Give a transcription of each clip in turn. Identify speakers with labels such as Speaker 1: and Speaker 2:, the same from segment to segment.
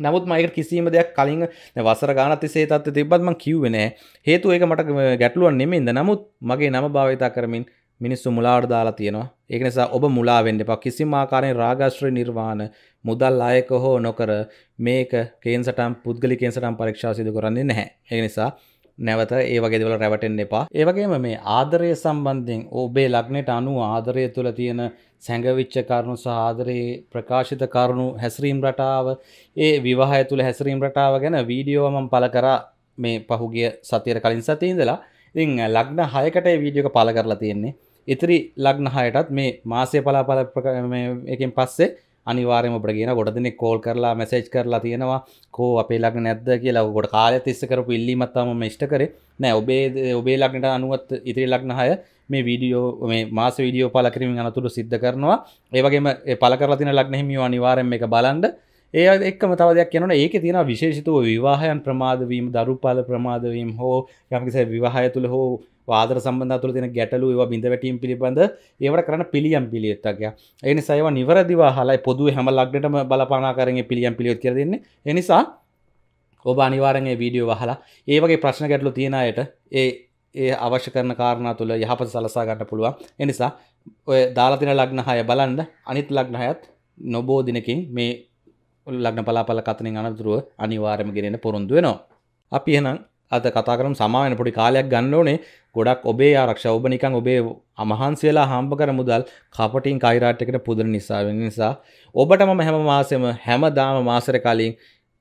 Speaker 1: නමුත් මයක කිසිීම දෙයක් කලින් වසර ගානති සේතත් තිබත්ම කිව්වෙනෑ හේතු ඒක මට ගැටලුවන් නෙමෙන්ද නමුත් මගේ නම භාවිතා කරමින් මිනිස්සු මුලාට දාලා තියෙනවා ඒක නිසා ඔබ මුලා වෙන්න එපා කිසිම ආකාරයෙන් රාගාශ්‍රය නිර්වාණ මුදල් අයක හෝ නොකර මේක කේන්සටම් පුද්ගලිකෙන්සටම් පරීක්ෂා සිදු කරන්නේ නැහැ ඒ නිසා නැවත ඒ වගේ දෙවල රැවටෙන්න එපා. ඒ වගේම මේ ආදරය සම්බන්ධයෙන් ඔබේ ලග්නයට අනුව ආදරය තුළ තියෙන සැඟවිච්ච කරුණු සහ ආදරයේ ප්‍රකාශිත කරුණු හැසිරීම් රටාව, ඒ විවාහය තුළ හැසිරීම් රටාව ගැන වීඩියෝව මම පළ කරා මේ පහුගිය සතියට කලින් සතියේ ඉඳලා. ඉතින් ලග්න 6කට මේ වීඩියෝ එක පළ කරලා තියෙන්නේ. ඉතිරි ලග්න 6ටත් මේ මාසය පලාපල එකෙන් පස්සේ අනිවාර්යම ඔබට කියන ගොඩ දෙනෙක් කෝල් කරලා මැසේජ් කරලා තියෙනවා කෝ අපේ ලග්න නැද්ද කියලා ගොඩ කාලය තිස්ස කරපු ඉල්ලීමත් තමයි ඉෂ්ට කරේ නෑ ඔබේ ඔබේ ලග්නට අනුවත් ඉතිරි ලග්න 6 මේ වීඩියෝ මේ මාස වීඩියෝ පළ කිරීමෙන් අනතුරු සිද්ධ කරනවා ඒ වගේම පළ කරලා තියෙන ලග්න හිමියෝ අනිවාර්යෙන් මේක බලන්න ඒ එක්ම තව දෙයක් කියනවනේ ඒකේ තියෙන විශේෂිතව විවාහයන් ප්‍රමාද වීම දරුපාල ප්‍රමාද වීම හෝ යම්කිසි විවාහය තුළ හෝ ආදර සම්බන්ධතුල තින ගැටලු ඒවා බිඳවැටීම් පිළිබඳ ඒවට කරන පිළියම් පිළියත්තක්ය එනි සයිව නිවරදිවා හලයි පොදු හැම ලක්ඩටම බලපානා කරගේ පිළියම් පිළියොත් කර දෙන්නේ එනිසා ඔබ අනිවාරගේ වීඩියෝ වහලා ඒවගේ ප්‍රශ්න ගැටලු තියෙනයට ඒ ඒ අවශ්‍ය කරන කාරණ තුළ යහපත සලසා ගන්න පුළුවන් එනිසා ඔය දාලතින ලග්න හය බලන්ද අනිත් ලග්න හයත් නොබෝ දිනකින් මේ ලග්න පලාපල කතනින් අනතුරුව අනිවාරම ගෙනෙන පොරොන්දු වෙනවා අපි එහෙනම් අද කතා කරම් සමාවෙන පොඩි කාලයක් ගන්න ඕනේ ගොඩක් ඔබේ ආරක්ෂ ඔබ නිකන් ඔබේ අමහන්සේලා හම්බ කර මුදල් කපටින් කයිරාට් එකට පුදන නිසා වෙන නිසා ඔබට මම හැම මාසෙම හැමදාම මාසෙර කලින්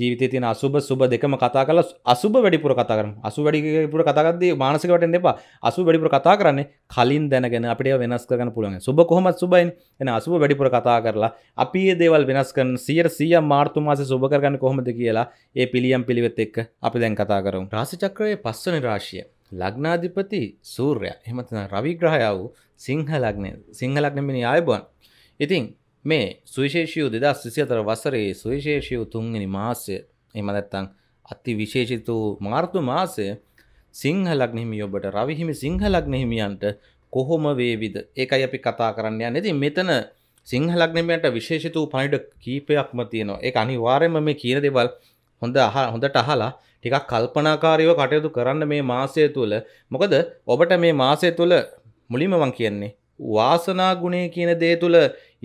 Speaker 1: ජීවිතය තියෙන අසුබ සුබ දෙකම කතා කරලා අසුබ වැඩිපුර කතා කරමු. අසුබ වැඩිපුර කතා කරද්දී මානසික වටෙන්න එපා. අසුබ වැඩිපුර කතා කරන්නේ කලින් දැනගෙන අපිට ඒවා වෙනස් කරගන්න පුළුවන්. සුබ කොහොමද සුබයිනේ. එහෙනම් අසුබ වැඩිපුර කතා කරලා අපි මේ දේවල් වෙනස් කරන 100% මාර්තු මාසේ සුබ කරගන්නේ කොහොමද කියලා ඒ පිළියම් පිළිවෙත් එක්ක අපි දැන් කතා කරමු. රාශි චක්‍රයේ පස්වෙනි රාශිය ලග්නාධිපති සූර්යයා. එහෙම නැත්නම් රවි ග්‍රහයා වූ සිංහ ලග්නය. සිංහ ලග්නෙ මෙනි ආයබෝන්. ඉතින් මේ සුවිශේෂියු දෙදස් සිසිතර වසරේ සුවිශේෂියු තුන්ගනි මාසය එමදැත්තං අති විශේෂිතු මාර්තු මාසය සිංහලක් නිහිමිය ඔබට රවිහිමි සිංහලක් නහිමියන්ට කොහොම වේවිද ඒකයි අපි කතා කරන්න නැති මෙතන සිංහලක්නමයට විශේෂතු පනිඩ කීපයක්ම තියෙනවා ඒ අනිවාරයම මේ කියන දෙවල් හොඳ අහ හොඳට අහලා ටිකක් කල්පනාකාරීව කටයුතු කරන්න මේ මාසය තුළ මොකද ඔබට මේ මාසය තුළ මුලිමවන් කියන්නේ වාසනා ගුණේ කියන දේ තුළ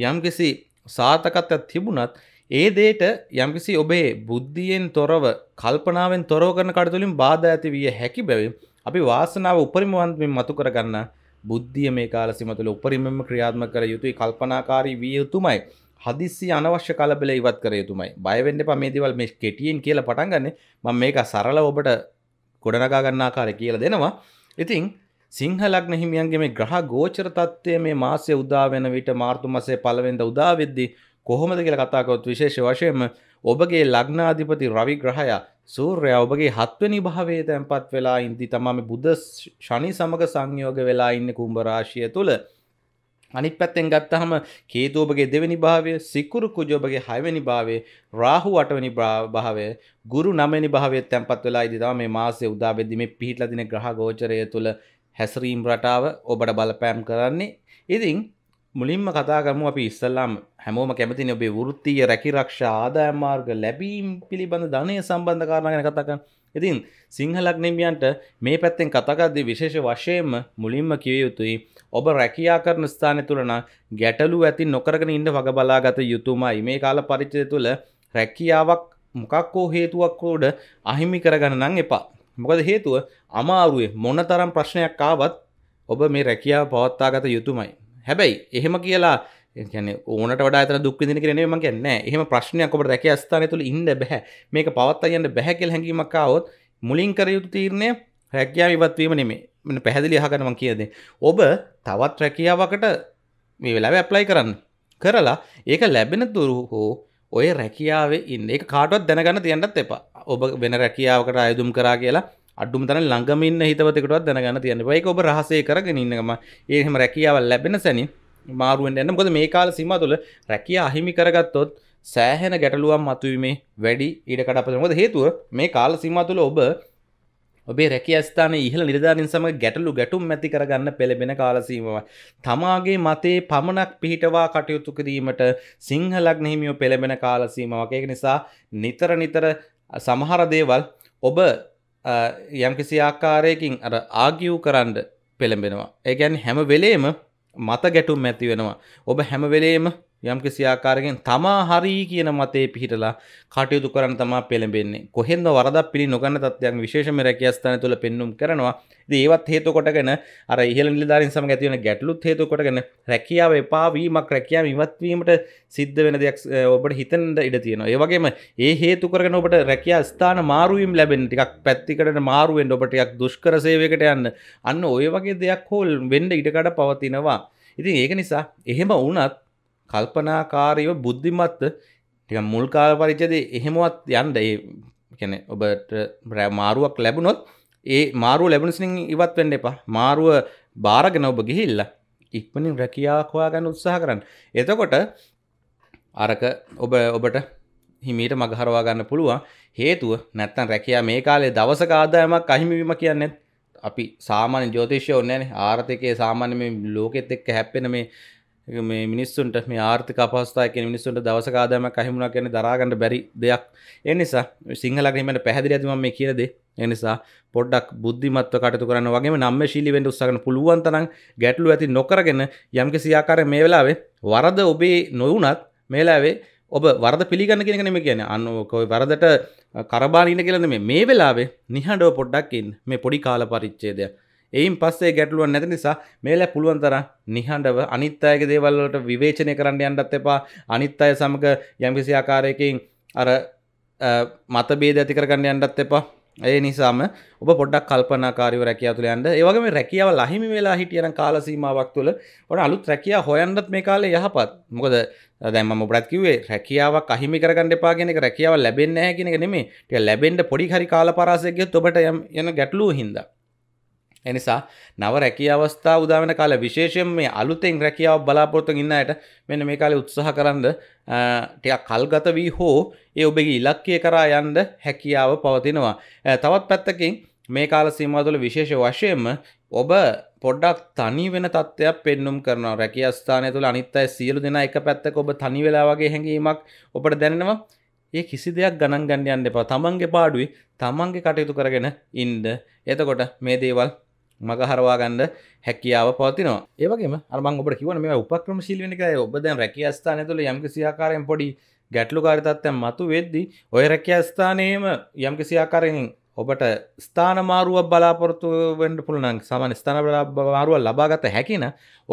Speaker 1: යම්කිසි සාර්ථකත්වයක් තිබුණත් ඒ දේට යම්කිසි ඔබේ බුද්ධියෙන් තොරව කල්පනාවෙන් තොරව කරන කටතුලින් බාධ ඇති විය හැකි බැවින් අපි වාසනාව උපරිමවන්තමින් මතු කරගන්න බුද්ධිය මේ කාල සිමතුල උපරිමම ක්‍රියාත්මක කර යුතුයි කල්පනාකාරී විය යුතුමයි හදිස්සි අනවශ්‍ය කලබල ඉවත් කර යුතුමයි බයවෙන්න එපා මේ දේවල් මේ කෙටියෙන් කියලා පටන් ගන්න මම මේක සරලව ඔබට ගොඩනගා ගන්න ආකාරය කියලා දෙනවා ඉතින් සිංහලක්න හිමියන්ගේ මේ ග්‍රහ ගෝචර තත්ත්වය මේ මාසය උදා වෙන විට මාර්තු මසේ පළවෙනිද උදා වෙද්දී කොහොමද කියලා කතා කරොත් විශේෂ වශයෙන්ම ඔබගේ ලග්නාධිපති රවි ග්‍රහයා සූර්යයා ඔබගේ හත්වෙනි භාවයේ තැන්පත් වෙලා ඉඳි තමයි බුද ශනි සමග සංයෝග වෙලා ඉන්නේ කුම්භ රාශිය තුල අනිත් පැත්තෙන් ගත්තහම කේතු ඔබගේ දෙවෙනි භාවය සිකුරු කුජ ඔබගේ හයවෙනි භාවයේ රාහු අටවෙනි භාවය ගුරු නවවෙනි භාවයේ තැන්පත් වෙලා ඉඳි තමයි මේ මාසයේ උදා වෙද්දී මේ පිහිටලා දින ග්‍රහ ගෝචරය තුල හැසරීම් රටාව ඔබට බලපෑම් කරන්නේ ඉතිං මුලින්ම කතාගමු අපි ඉස්සල්ලාම් හැමෝම කැමතින ඔබේ වෘත්තිය රැකිරක්ෂා ආදායම් මාර්ග ලැබීම් පිළිබඳ ධනය සම්බන්ධ කාරණ ගැන කතාකන්න ඉතින් සිංහලක්නෙමියන්ට මේ පැත්තෙන් කතකක්ද විශේෂ වශයෙන්ම මුලින්ම කිව යුතුයි ඔබ රැකයා කරන ස්ථානය තුළන ගැටලු ඇති නොකරගෙන ඉන්න වග බලාගත යුතුමයි මේ කාල පරිචය තුළ රැකියාවක් මොකක් හෝ හේතුවක් කෝඩ අහිමි කරගන්න නම් එපා මොකද හේතුව අමාරුවේ මොන තරම් ප්‍රශ්නයක් ආවත් ඔබ මේ රැකියාව පවත්තාගත යුතුමයි හැබැයි එහෙම කියලා ගැන ඕනට වඩා දුක්විදින කරනේ මගේ නෑ එහෙම ප්‍රශ්නයක් ඔබට රැක අස්ථානය තුළ ඉන්න බැහැ මේක පවත්තා යන්න බැහැකෙල් හැඟීමක්කාවොත් මුලින් කරයුතු තීරණය රැකියාව ඉවත්වීම නෙමේ මෙ පැහැදිලි හකනම කියද ඔබ තවත් රැකියාවකට මේ වෙලාව ඇප්ලයි කරන්න කරලා ඒක ලැබෙන තුරු හෝ ඔය රැකියාවේ ඉන්න එක කාටවත් දැනගන්න තියන්නත් එපා ඔබ වෙන රැකියාවකට අයුතුම් කරා කියලා අඩුම තන ළඟම ඉන්න හිතවතකටවත් දැනගන්න තියන්න ඒක ඔබ රහසේ කරගෙන ඉන්නකම ඒහෙම රැකියාව ලැබෙන සැනින් මාරුවෙන් එන්න මොකද මේ කාල සීමා තුළ රැකිය අහිමි කරගත්තොත් සෑහෙන ගැටලුවක් මතුවීමේ වැඩි ඊට කඩපත මොකද හේතුව මේ කාල සීමා තුළ ඔබ ඔබේ රැකි අස්ථාන ඉහළ නිධාරින් සම ගැටලු ගැටුම් ඇති කරගන්න පෙළබෙන කාලසීමව. තමාගේ මතේ පමණක් පිහිටවා කටයුතු කිරීමට සිංහලක් නහිමියෝ පෙළබෙන කාලසීමාවක් ඒක නිසා නිතර නිතර සමහර දේවල් ඔබ යම්කිසි ආකාරයකින් අර ආගියව් කරන්න පෙළඹෙනවා. ඒ ගැන් හැම වෙලේම මත ගැටුම් ඇති වෙනවා. ඔබ හැම වෙලේම යම් කිසි ආකාරයෙන් තමා හරි කියන මතේ පිහිටලා කටයුතු කරන්න තමා පෙළඹෙන්නේ. කොහෙන්ද වරදක් පිළි නොගන්න තත්ත්වයන් විශේෂම රැකියාස්ථාන තුළ පෙන්눔 කරනවා. ඉතින් ඒවත් හේතු කොටගෙන අර ඉහළ නිලධාරීන් සමග ඇති වෙන ගැටලුත් හේතු කොටගෙන රැකියාව එපා වීමක් රැකියාව ඉවත් වීමට සිද්ධ වෙන දෙයක් ඔබට හිතෙන්න ඉඩ තියෙනවා. ඒ වගේම ඒ හේතු කරගෙන ඔබට රැකියා ස්ථාන මාරු වීම ලැබෙන්න ටිකක් පැත්තිකට මාරු වෙන්න ඔබ ටිකක් දුෂ්කර සේවයකට යන්න. අන්න ওই වගේ දෙයක් හෝ වෙන්න ඉඩකඩ පවතිනවා. ඉතින් ඒක නිසා එහෙම වුණත් කල්පනාකාරීව බුද්ධිමත්ත මුල්කාල පරිච්චද එහෙමවත් යන්ඩ ඒ කැන ඔබට බ්‍රෑ මාරුවක් ලැබුණොත් ඒ මාරුව ලැබුණසින් ඉවත් වෙන්න එපා මාරුව භාරගෙන ඔබ ගිහිල්ල ඉක්මනින් රැකියාකවා ගන්න උත්සාහ කරන්න එතකොට අරක ඔබ ඔබට හිමීට මගහරවා ගන්න පුළුවන් හේතුව නැත්තන් රැකයා මේ කාලේ දවසක ආදායමක් අහිමිවීම කියන්නෙත් අපි සාමාන්‍ය ජෝතිෂය ඔන්නෑනේ ආර්ථකය සාමාන්‍ය මේ ලෝකෙත් එක්ක හැප්පෙන මේ මේ මිනිස්සුන්ට මේ ආර්ථික අපහස්ථායක මිනිස්සුන්ට දවස ආදායමක් අහිමුණක් කියන්නේ දරාගන්න බැරි දෙයක්. ඒ නිසා සිංහල ග්‍රහීමෙන් පැහැදිලි ඇති මම මේ කියන දේ. ඒ නිසා පොඩ්ඩක් බුද්ධිමත්ව කටයුතු කරන්න වගේම නම්මශීලී වෙන්න උත්සාහ කරන පුළුවන් තරම් ගැටලු ඇති නොකරගෙන යම්කිසි ආකාරයෙන් මේ වෙලාවේ වරද ඔබේ නොවුණත් මේ වෙලාවේ ඔබ වරද පිළිගන්න කියන එක නෙමෙයි කියන්නේ අන්න කොයි වරදට කරබාරින්න කියලා නෙමෙයි මේ වෙලාවේ නිහඬව පොඩ්ඩක් ඉන්න මේ පොඩි කාල පරිච්ඡේදයක් එයින් පස්සේ ගැටලුවක් නැති නිසා මේලා පුළුවන් තරම් නිහඬව අනිත් අයගේ දේවල් වලට විවේචනය කරන්න යන්නත් එපා අනිත් අය සමග යම්කිසි ආකාරයකින් අර මතභේද ඇති කරගන්න යන්නත් එපා ඒ නිසාම ඔබ පොඩ්ඩක් කල්පනාකාරව රැකියා තුළ යන්න. ඒ වගේම රැකියාව ලහිමි වෙලා හිටියනම් කාල සීමාවක් තුළ ඔන්න අලුත් රැකියා හොයන්නත් මේ කාලේ යහපත්. මොකද දැන් මම ඔබට කිව්වේ රැකියාවක් අහිමි කරගන්න එපා කියන එක රැකියාව ලැබෙන්නේ නැහැ කියන එක නෙමෙයි. ටික ලැබෙන්න පොඩි හරි කාල පරාසයක් ගියොත් ඔබට යන ගැටලුව හින්දා. එනිසා නව රැකිය අවස්ථා උදාවෙන කාල විශේෂයෙන් මේ අලුතෙන් රැකියාව බලාපොරොත්තුෙන් ඉන්නයට මෙන්න මේ කාලේ උත්සාහ කරන්ද ටිකක් කල්ගත වී හෝ ඒ ඔබගේ ඉලක්කය කරා යන්න හැකියාව පවතිනවා. තවත් පැත්තකින් මේ කාල සීමාව තුළ විශේෂ වශයෙන්ම ඔබ පොඩ්ඩක් තනි වෙන තත්ත්වයක් පෙන්නුම් කරනවා රැකිය ස්ථානය තුළ අනිත් අය සියලු දෙනා එක පැත්තක ඔබ තනි වෙලා වගේ හැඟීමක් ඔබට දැනෙනවා ඒ කිසි දෙයක් ගණන් ගන්න යන්න එපා තමන්ගේ පාඩුවේ තමන්ගේ කටයුතු කරගෙන ඉන්න එතකොට මේ දේවල් මගහරවා ගණ්ඩ හැකියාව පවතිනවා ඒවගේ අම ඔබට කිවන මේ උපක්‍රම ශිල්ික ඔබදැන් රැකිය ස්ථාන තුළ යම්ක සියාකාරයෙන් පොඩි ගැටලු කාරිතත්වය මතු වෙද්දි ඔය රැකිය ස්ථානයම යම්ක සියාකාරයෙන් ඔබට ස්ථානමාරුවක් බලාපොරතු වඩ පුළුනන් සමන් ස්ථාන මාරුව ලබාගත හැකින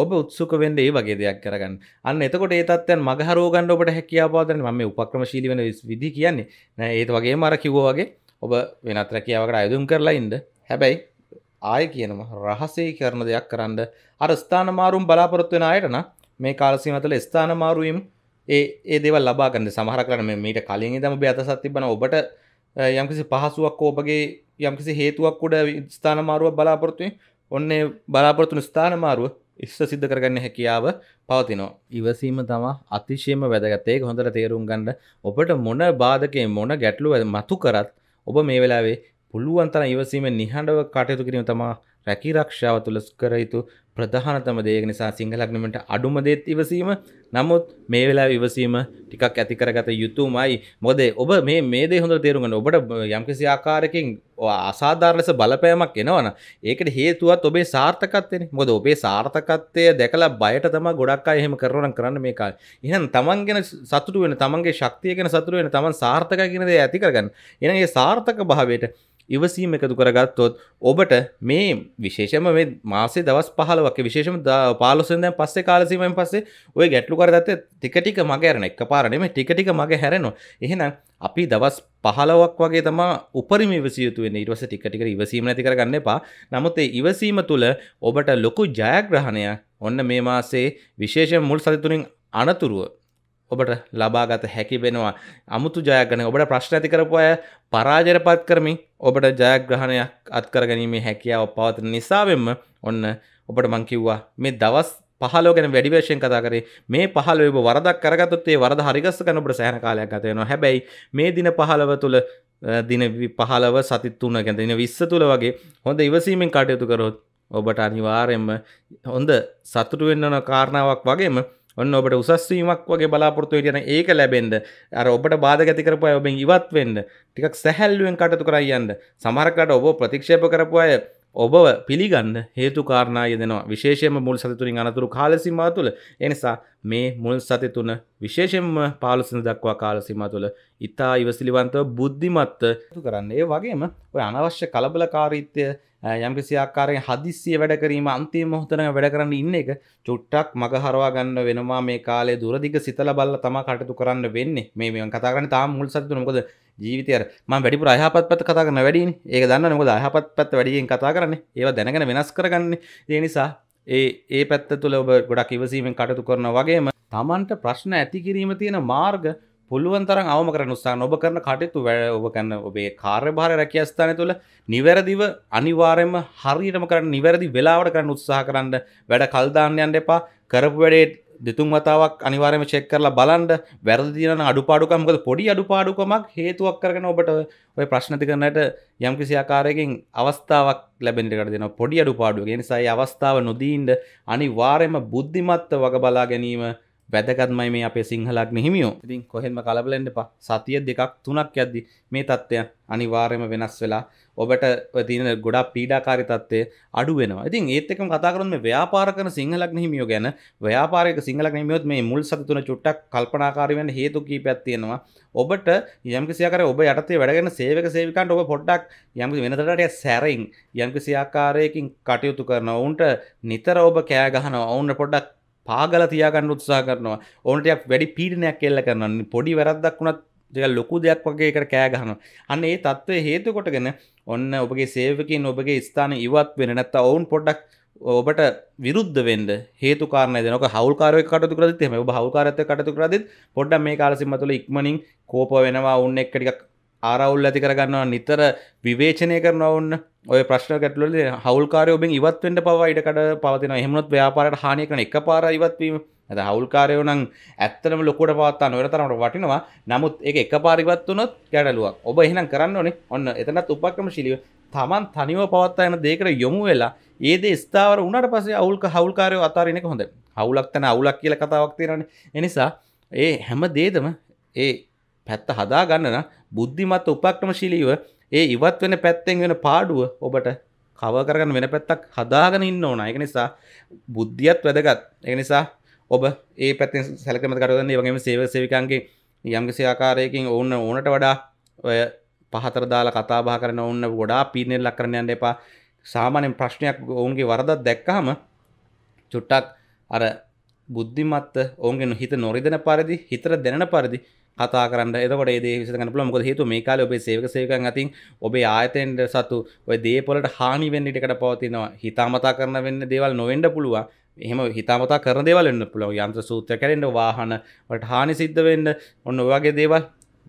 Speaker 1: ඔබ උත්සුක වෙන්ඩ ඒ වගේ දෙයක් කරගන්න අන්න එතකොට ඒතත්යන් මගහරෝගන්ඩ ඔබට හැකියාපාදන ම උපක්‍රම ශීලි වෙන විදි කියන්නේ ඒත් වගේ මර කිව්වෝ වගේ ඔබ වෙනත් රැකියාවකට අයුතුම් කරලා ඉන්න හැබැයි ආය කියනම රහසේ කරන දෙයක් කරන්න අර ස්ථානමාරුම් බලාපොරොත්වෙන අයටන මේ කාලසිීමතල ස්ථානමාරුවම් ඒ ඒදව ලබාගන්න සමහර කරන මීට කලින් දම අතසත් තිබන ඔබට යම්කිසි පහසුවක් ඔබගේ යම්කිසි හේතුවක් උඩ ස්ථානමාරුව බලාපොරොත්තුවේ ඔන්නේ බලාපොරතුන ස්ථානමාරුව ඉස්ස සිද්ධ කරගන්න හැකියාව පවතිනවා. ඉවසීම තමා අතිශයම වැදගත්තේ හොඳට තේරුම් ගන්න ඔබට මොන බාධකේ මොන ගැටලු මතු කරත් ඔබ මේ වෙලාවේ පුළුවන් තරම් ඉවසීමෙන් නිහඬව කටයුතු කිරීම තමයි රැකී ආරක්ෂාව තුළ කර යුතු ප්‍රධානතම දේ. ඒක නිසා සිංහලග්නමෙන්ට අඩුම දේත් ඉවසීම. නමුත් මේ වෙලාවේ ඉවසීම ටිකක් ඇති කරගත යුතුමයි. මොකද ඔබ මේ මේ දේ හොඳට තේරුම් ගන්න. ඔබට යම්කිසි ආකාරයකින් අසාධාරණ ලෙස බලපෑමක් එනවනම් ඒකට හේතුවත් ඔබේ සාර්ථකත්වයනේ. මොකද ඔබේ සාර්ථකත්වය දැකලා බයට තමයි ගොඩක් අය එහෙම කරනවා නම් කරන්න මේ කාලේ. එහෙනම් තමන් ගැන සතුටු වෙන, තමන්ගේ ශක්තිය ගැන සතුටු වෙන, තමන් සාර්ථකයි කියන දේ ඇති කරගන්න. එහෙනම් ඒ සාර්ථක භාවයට ඉවසීම එකතු කරගත්තොත් ඔබට මේ විශේෂම මේ මාසේ දවස් පහලවක විශේෂම පාලොසෙන්ද පස්සේ කාලසීමෙන් පස්සේ ඔය ගැටලු කරගත්ත ටිකටික මග ඇරන එක පාරනෙම ටිකටික මග හැරෙනවා එහෙනම් අපි දවස් පහලවක් වගේ තම උපරිම විසියුතුවෙන් ඉටවස ටිකටික ඉවසීම නැති කරගන්න එපා නමුත් ඒ ඉවසීම තුළ ඔබට ලොකු ජයග්‍රහණය ඔන්න මේ මාසේ විශේෂ මුල් සතිතුරින් අනතුරුව ඔබට ලබාගත හැකි වෙනවා අමුතු ජයගන ඔබට ප්‍රශ්න ඇති කරපු අය පරාජරපත් කරමින් ඔබට ජයග්‍රහණයක් අත්කර ගැනීමේ හැකියාව පවතන නිසාවෙන්ම ඔන්න ඔබට මංකිව්වා මේ දවස් පහලෝ ගැන වැඩිවේශයෙන් කතා කරේ මේ පහල ඔබ වරදක් කරගතත්තේ වරද හරිගස්ස කනට සෑන කාලයක් ගතයනවා හැබැයි මේ දින පහලව තුළ දින පහලව සතිත්තුන ගැන දින විස්ස තුළ වගේ හොඳ ඉවසීමෙන් කටයුතු කරොත් ඔබට අනිවාරෙන්ම හොඳ සතුටු වෙන්නන කාරණාවක් වගේම ඔන්න ඔබට උසස්වීමක් වගේ බලාපොරොත්තු වෙටියන ඒක ලැබෙන්ද අර ඔබට බාධක ඇති කරපු අය ඔබෙන් ඉවත් වෙන්න ටිකක් සැහැල්ලුවෙන් කටයුතු කරයි යන්න සමහරකට ඔබ ප්‍රතික්ෂේප කරපු අය ඔබව පිළිගන්න හේතු කාරණය දෙනවා විශේෂයම මුල් සතිතුරින් අනතුරු කාලසිමා තුළ එනිසා මේ මුල් සති තුන විශේෂෙන්ම පාලසන දක්වා කාලසිමා තුළ ඉතා ඉවසිලිවන්තව බුද්ධිමත්ත කරන්න ඒ වගේම ඔය අනවශ්‍ය කලබලකාරීත්වය යම්කිසි ආකාරයෙන් හදිස්සිය වැඩ කිරීම අන්තිම මොහොතන වැඩ කරන්න ඉන්න එක චුට්ටක් මග හරවා ගන්න වෙනවා මේ කාලේ දුරදිග සිතලා බලලා තමයි කටයුතු කරන්න වෙන්නේ මේ මම කතා කරන්නේ තාම මුල් සති තුන මොකද ජීවිතය ම වැඩිපුර අයහපත් පැත් කතා කරන වැඩින් ඒ දන්න නොක අයහපත් පැත් වැඩියෙන් කතා කරන්න ඒව දැනගෙන වෙනස් කරගන්න ඒ නිසා ඒ ඒ පැත්ත තුළ ඔබ ගොඩක් ඉවසීමෙන් කටතු කරන වගේම තමන්ට ප්‍රශ්න ඇති කිරීම තියෙන මාර්ග පුළුවන්තර අවම කර උත්සා ඔබ කරන කටයුතු වැ ඔබ කන්න ඔබේ කාර්භාර රැකිය ස්ථානය තුළ නිවැරදිව අනිවාරයම හරියටම කරන්න නිවැරදි වෙලාවට කරන්න උත්සාහ කරන්න වැඩ කල්දාන්නයන් එපා කරපු වැඩේ දෙතුන් වතාවක් අනිවාරම චෙක් කරලා බලන්ඩ වැරදි තියන අඩුපාඩුකම්කද පොඩි අඩුපාඩුකමක් හේතුවක් කරගෙන ඔබට ඔය ප්‍රශ්නති කරනට යම්කිසි ආකාරයකින් අවස්ථාවක් ලැබෙනටකට දෙන පොඩි අඩුපාඩුව ගෙනසයි අවස්ථාව නොදීන්ට අනිවාරයම බුද්ධිමත්ත වග බලා ගැනීම වැදගත්මයි මේ අපේ සිංහලක් නහිමියෝ ඉතින් කොහෙම කලබලෙන්ට පා සතිය දෙකක් තුනක් ඇද්දි මේ තත්ත්වයන් අනිවාර්යම වෙනස් වෙලා ඔබට තින ගොඩා පීඩාකාරි තත්වය අඩු වෙනවා ඉතින් ඒත්තකම කතාකරම ව්‍යාපාර කන සිංහලක් නහිමියෝ ගැන ව්‍යාපාරක සිංහලක් නහිමියොත් මේ මුල් සතුන චුට්ටක් කල්පනාකාරි වෙන හේතු කීපයක් තියෙනවා ඔබට යම්කිසියාකර ඔබ යටතේ වැඩගෙන සේවක සේවිකන්ට ඔබ පොඩ්ඩක් යම්කි වෙනතරටය සැරයින් යම්කිසි ආකාරයකින් කටයුතු කරන ඔවුන්ට නිතර ඔබ කෑගහන ඔවුන්න පොඩ්ඩක් පාගල තියාගන්න උත්සා කරනවා ඕනටයක් වැඩි පීඩනයක් කෙල්ල කරන්න පොඩි වැරද්දක් වුණත් දෙක ලොකු දෙයක් වගේ එකට කෑගහන අන්න ඒ තත්ත්වය හේතු කොටගෙන ඔන්න ඔබගේ සේවකින් ඔබගේ ස්ථාන ඉවත් වෙන නැත්ත ඔවුන් පොඩ්ඩක් ඔබට විරුද්ධ වෙන්ඩ හේතුකාරන දෙනක හවල්කාරය කටතු කරදත් එම හවකාරත කටතු කරදත් පොඩ්ඩ මේ කාලසිම තුළ ඉක්මනින් කෝප වෙනවා උන්න එක්කටික් ආරවුල් ඇති කරගන්නවා නිතර විවේචනය කරනවන්න ඔය ප්‍රශ්න ගැටලුල හවල්කාරයෝබෙන් ඉවත්වෙන්ට පවා ඉඩකට පවතින හෙමුණොත් ව්‍යාපාරට හානය කරන එක පාර ඉවත්වීම ඇද හවල්කාරයෝ නම් ඇත්තනම ලොකොට පවත්තා නොරතරමට වටිනවා නමුත් එක එක පාරිවත්වනොත් ගැඩලුවක් ඔබ එහෙනම් කරන්න ඕනේ ඔන්න එතනත් උපක්‍රම ශිලිව තමන් තනිව පවත්තා යන දෙකට යොමු වෙලා ඒද ස්ථාවර උනට පස අවුල්ක හවල්කාරය අතාරනෙක හොඳ හවුලක් තැන අවුලක් කියල කතාවක් තිරන්න එනිසා ඒ හැම දේදම ඒ පැත්ත හදා ගන්න බුද්ධිමත් උපක්‍රමශීලීව ඒ ඉවත් වෙන පැත්තෙන් වෙන පාඩුව ඔබට කව කරගන්න වෙන පැත්තක් හදාගෙන ඉන්න ඕන ඒක නිසා බුද්ධියත් වැදගත් ඒ නිසා ඔබ ඒ පැත්තෙන් සැලකීමකට ගන්න ඒ වගේම සේවක සේවිකාන්ගේ යම්කිසි ආකාරයකින් ඕන්න ඕනට වඩා ඔය පහතර දාලා කතා බහ කරන ඕන්න ගොඩා පීනල්ලක් කරන්න යන්න එපා සාමාන්‍යයෙන් ප්‍රශ්නයක් ඔවුන්ගේ වරදක් දැක්කහම චුට්ටක් අර බුද්ධිමත්ත ඔවුන්ගේ හිත නොරිදෙන පරිදි හිතර දැනෙන පරිදි කතා කරන්න එතකොට දේ විසඳන්න පුළුවන් මොකද හේතුව මේ කාලේ ඔබේ සේවක සේවකයන් අතින් ඔබේ ආයතනයේ සතු ඔය දේපොලට හානි වෙන්න ඉඩකට පවතිනවා හිතාමතා කරන වෙන්න දේවල් නොවෙන්න පුළුවන් එහෙම හිතාමතා කරන දේවල් වෙන්න පුළුවන් යන්ත්‍ර සූත්‍ර කැරෙන්න වාහන වලට හානි සිද්ධ වෙන්න ඔන්න ඔය වගේ දේවල්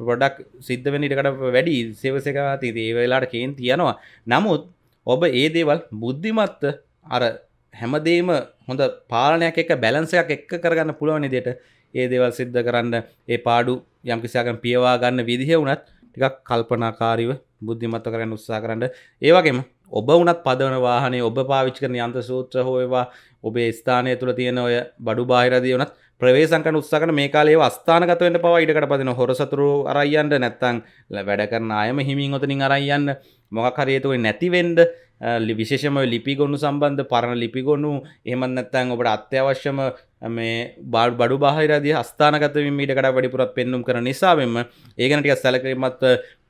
Speaker 1: ගොඩක් සිද්ධ වෙන්න ඉඩකට වැඩි සේවක සේවකයන් අතින් ඒ වෙලාවට කේන් තියනවා නමුත් ඔබ ඒ දේවල් බුද්ධිමත් අර හැමදේම හොඳ පාලනයක් එක බැලන්සයක් එක්ක කරගන්න පුළුවන් විදිහට ඒ දේවල් සිද්ධ කරන්න ඒ පාඩු යම්කිසියාකන් පියවා ගන්න විදිහ වනත් ටිකක් කල්පනාකාරීව බුද්ධිමත්ව කරන්න උත්සා කරන්න ඒවගේම ඔබ වනත් පදවන වාහනේ ඔබ පාවිච් කරන යන්ත සූත්‍ර හෝයවා ඔබේ ස්ථානය තුළ තියෙන ඔය බඩු බාහිරදී වනත් ප්‍රවේශංකන උත්සාකන මේ කාලේ අස්ථානගතවෙන්න පවා ඉඩකට පදින හොරසතුරු අරයියන්ට නැත්තං වැඩ කරන අයම හිමින් ඔතනින් අරයියන්න මොකක් හරියතුවේ නැතිවෙන්ඩ ලිවිශේෂම ලිපිගොුණු සම්බන්ධ පරණ ලිපිගොුණු එහමන්නත්තැන් ඔබට අත්‍යවශ්‍යම මේ බාඩ බඩු බාහිරද හස්ථානගතවීමට කට වැඩිපුරත් පෙන්නුම් කර නිසාවෙන්ම ඒගනටික සැලකරීමත්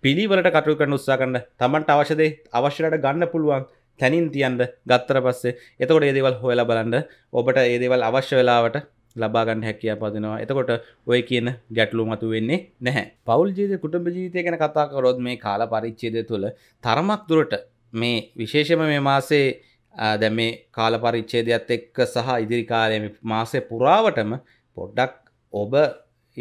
Speaker 1: පිළිවලට කටු කරන උත්සා කන්න තමන්ට අවශ්‍යදේ අවශ්‍යයට ගන්න පුළුවන් තැනින් තියන්ට ගත්තර පස්සේ එතකොට ඒදේවල් හොයලා බලන්න ඔබට ඒදේවල් අවශ්‍ය වෙලාවට ලබාගන්න හැකිය පදිනවා එතකොට ඔය කියන ගැටලු මතු වෙන්නේ නැහැ පවල් ජීත කුටඹ ජීතය ගැන කතාකරොත් මේ කාල පරිච්චේද තුළ තරමක් දුරට මේ විශේෂම මේ මාසේ දැ මේ කාල පරිච්චේදයක්ත් එක්ක සහ ඉදිරිකාලයම මාසය පුරාවටම පොඩ්ඩක් ඔබ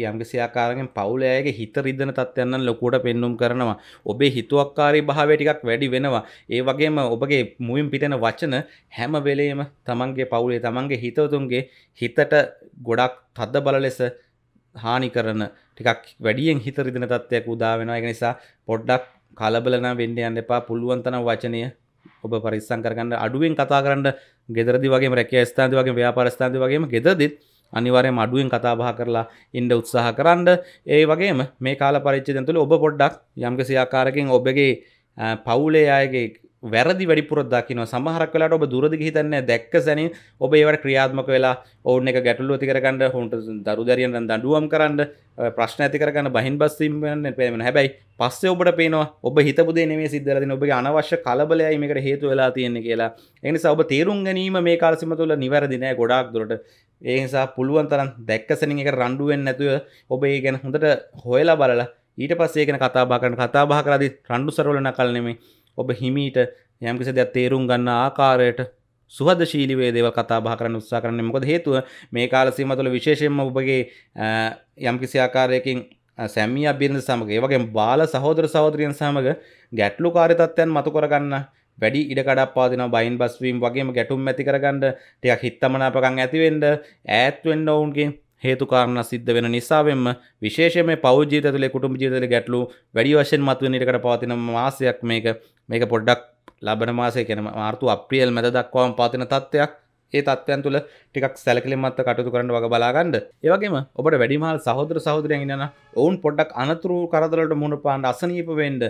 Speaker 1: යම්ගසියාකාරෙන් පවුලෑගේ හිත රිදන තත්යන්න ලොකුට පෙන්නුම් කරනවා ඔබේ හිතුවක්කාරී භාවය ටිකක් වැඩි වෙනවා ඒ වගේම ඔබගේ මුයින් පිටෙන වචන හැම වෙලේම තමන්ගේ පවුලේ තමන්ගේ හිතවතුන්ගේ හිතට ගොඩක් තද්ද බල ලෙස හානි කරන ටිකක් වැඩියෙන් හිත රිදන තත්ත්වයක් උදා වෙනවා ඒ නිසා පොඩ්ඩක් කලබලන වෙන්න යන්න එපා පුළුවන්තන වචනය ඔබ පරිස්සං කරගන්න අඩුවෙන් කතා කරන්න ගෙදරදි වගේ රැකිය ස්ථාති වගේ ව්‍යාපාරස්ථාති වගේම ගෙදදිත් අනිවාරයම අඩුවෙන් කතාබහ කරලා ඉන්ඩ උත්සාහ කරන්න ඒ වගේම මේ කාල පරිච්චිතන් තුළ ඔබ පොඩ්ඩක් යම්කිසි ආකාරකින් ඔබගේ පවුලේ අයගේ වැරදි වැඩිපුරදකින සමහරක් වෙලාට ඔබ දුරදි හිතන්න දැක්ක සැනින් ඔබ ඒවට ක්‍රියාත්මක වෙලා ඔවුන් එක ගැටලු ඇතිකරගන්න හොන්ට දරු දැරියන් දඩුවම් කරන්න ප්‍රශ්න ඇතිකරගන්න බහින් බස්සීමන්න පේමෙන හැබැයි පස්සේ ඔබට පේනවා ඔබ හිතපුදේ නෙමේ සිද්ධලදින ඔබගේ අනවශ්‍ය කලබලයයි මේකට හේතු වෙලා තියෙන්නේ කියලා එනිසා ඔබ තේරුම් ගැනීම මේ කාලසිම තුළ නිවැරදි නෑ ගොඩාක් දුරට ඒ නිසා පුළුවන් තරම් දැක්කසනින් එක රණ්ඩු වෙන්නේ නැතුව ඔබ ඒ ගැන හොඳට හොයලා බලලා ඊට පස්සේ ඒ ගැන කතා බහ කරන කතා බහ කරද්දී රණ්ඩු සරවල නකල් නෙමේ ඔබ හිමීට යම්කිසි දෙයක් තේරුම් ගන්න ආකාරයට සුහදශීලීවේ දේවල් කතා බහ කරන්න උත්සාහ කරන්නේ මොකද හේතුව මේ කාල සීමාව තුළ විශේෂයෙන්ම ඔබගේ යම්කිසි ආකාරයකින් සැමිය බිරිඳ සමග ඒ වගේම බාල සහෝදර සහෝදරියන් සමග ගැටලුකාරී තත්ත්වයන් මතු කරගන්න වැඩි ඉඩකඩක් පාදිනවා බයින් බස්වීම් වගේම ගැටුම් ඇති කරගන්න ටිකක් හිත්තමනාපකම් ඇති වෙන්න ඈත් වෙන්න ඔවුන්ගේ හේතුකාරණ සිද්ධ වෙන නිසාවෙන්ම විශේෂම පෞද්ජීත තුළේ කුටුම් ජීතල ගැටලු වැඩි වශයෙන් මත්ව නිටකට පවතින මාසයක් මේක මේක පොඩ්ඩක් ලබන මාසය කෙන මාර්තු අප්‍රියල් මැද දක්වාම පාතින තත්ත්වයක් ඒ තත්වයන් තුළ ටිකක් සැලකිලිමත් කටයුතු කරන්න වග බලාගන්න ඒවගේම ඔබට වැඩිමහල් සහෝදර සහෝදරයන් ඉන්න ඔවුන් පොඩ්ඩක් අනතුරු කරදරට මුණ පාන්ඩ අසනීප වෙන්ඩ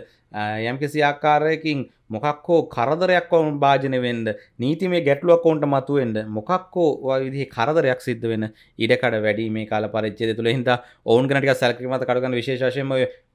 Speaker 1: යම්කිසි ආකාරයකින් මොකක් හෝ කරදරයක් භාජන වෙන්ඩ නීති මේ ගැටලුවක් ඔවන්ට මතුවෙන්ට මොකක් හෝ විදි කරදරයක් සිද්ධ වෙන ඉඩකඩ වැඩි මේ කාල පරච්චය තුළ හිද ඔවන් ගනට සැලකිමත කරගන්න විශේෂයම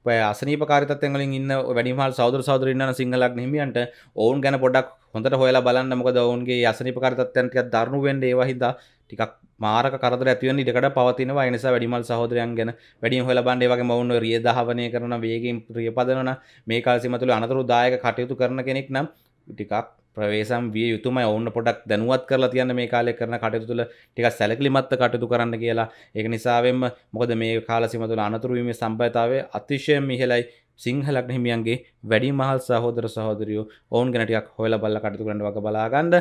Speaker 1: අසනී පාරිතත්වලින් ඉන්න වැඩිමල් සෞදර සෞදර ඉන්න සිංහලක් හිමියන්ට ඔවුන් ගැන පොඩක් හොඳට හොයලා බලන්න මොකද ඔවුන්ගේ අසනි පාරිතත්වයන්ට දරුණු වෙන්ඩ ඒවහිදා ටිකක් මාරක කරදර ඇතිවන ඉඩකට පවතින වයනිස වැඩිමල් සහෝදරයන් ගැන වැඩිය හොල බන්ඩේ වගේ මවුන් රිය දහවනය කරන වේගෙන් ප්‍රියපදනන මේ කාල්සිමතුළ අනතුරු දායක කටයුතු කරන කෙනෙක් නම් ටිකක් ප්‍රවේසම් විය යුතුම ඔවන්න පොඩක් දැනුවත් කරලා තියන්න මේ කාලය කරන කටයුතු තුළ ටිකක් සැලකිලිමත්ත කටයුතු කරන්න කියලා ඒක නිසාවෙන්ම මොකද මේ කාලසිමතුළ අනතුරුවීම සම්පයතාවේ අතිශය මිහෙලයි සිංහලක් හිමියන්ගේ වැඩි මහල් සහෝදර සහෝදරියෝ ඔවුන් ගැනටයක් හොල බල්ල කටතු කරන්න වග බලාගන්න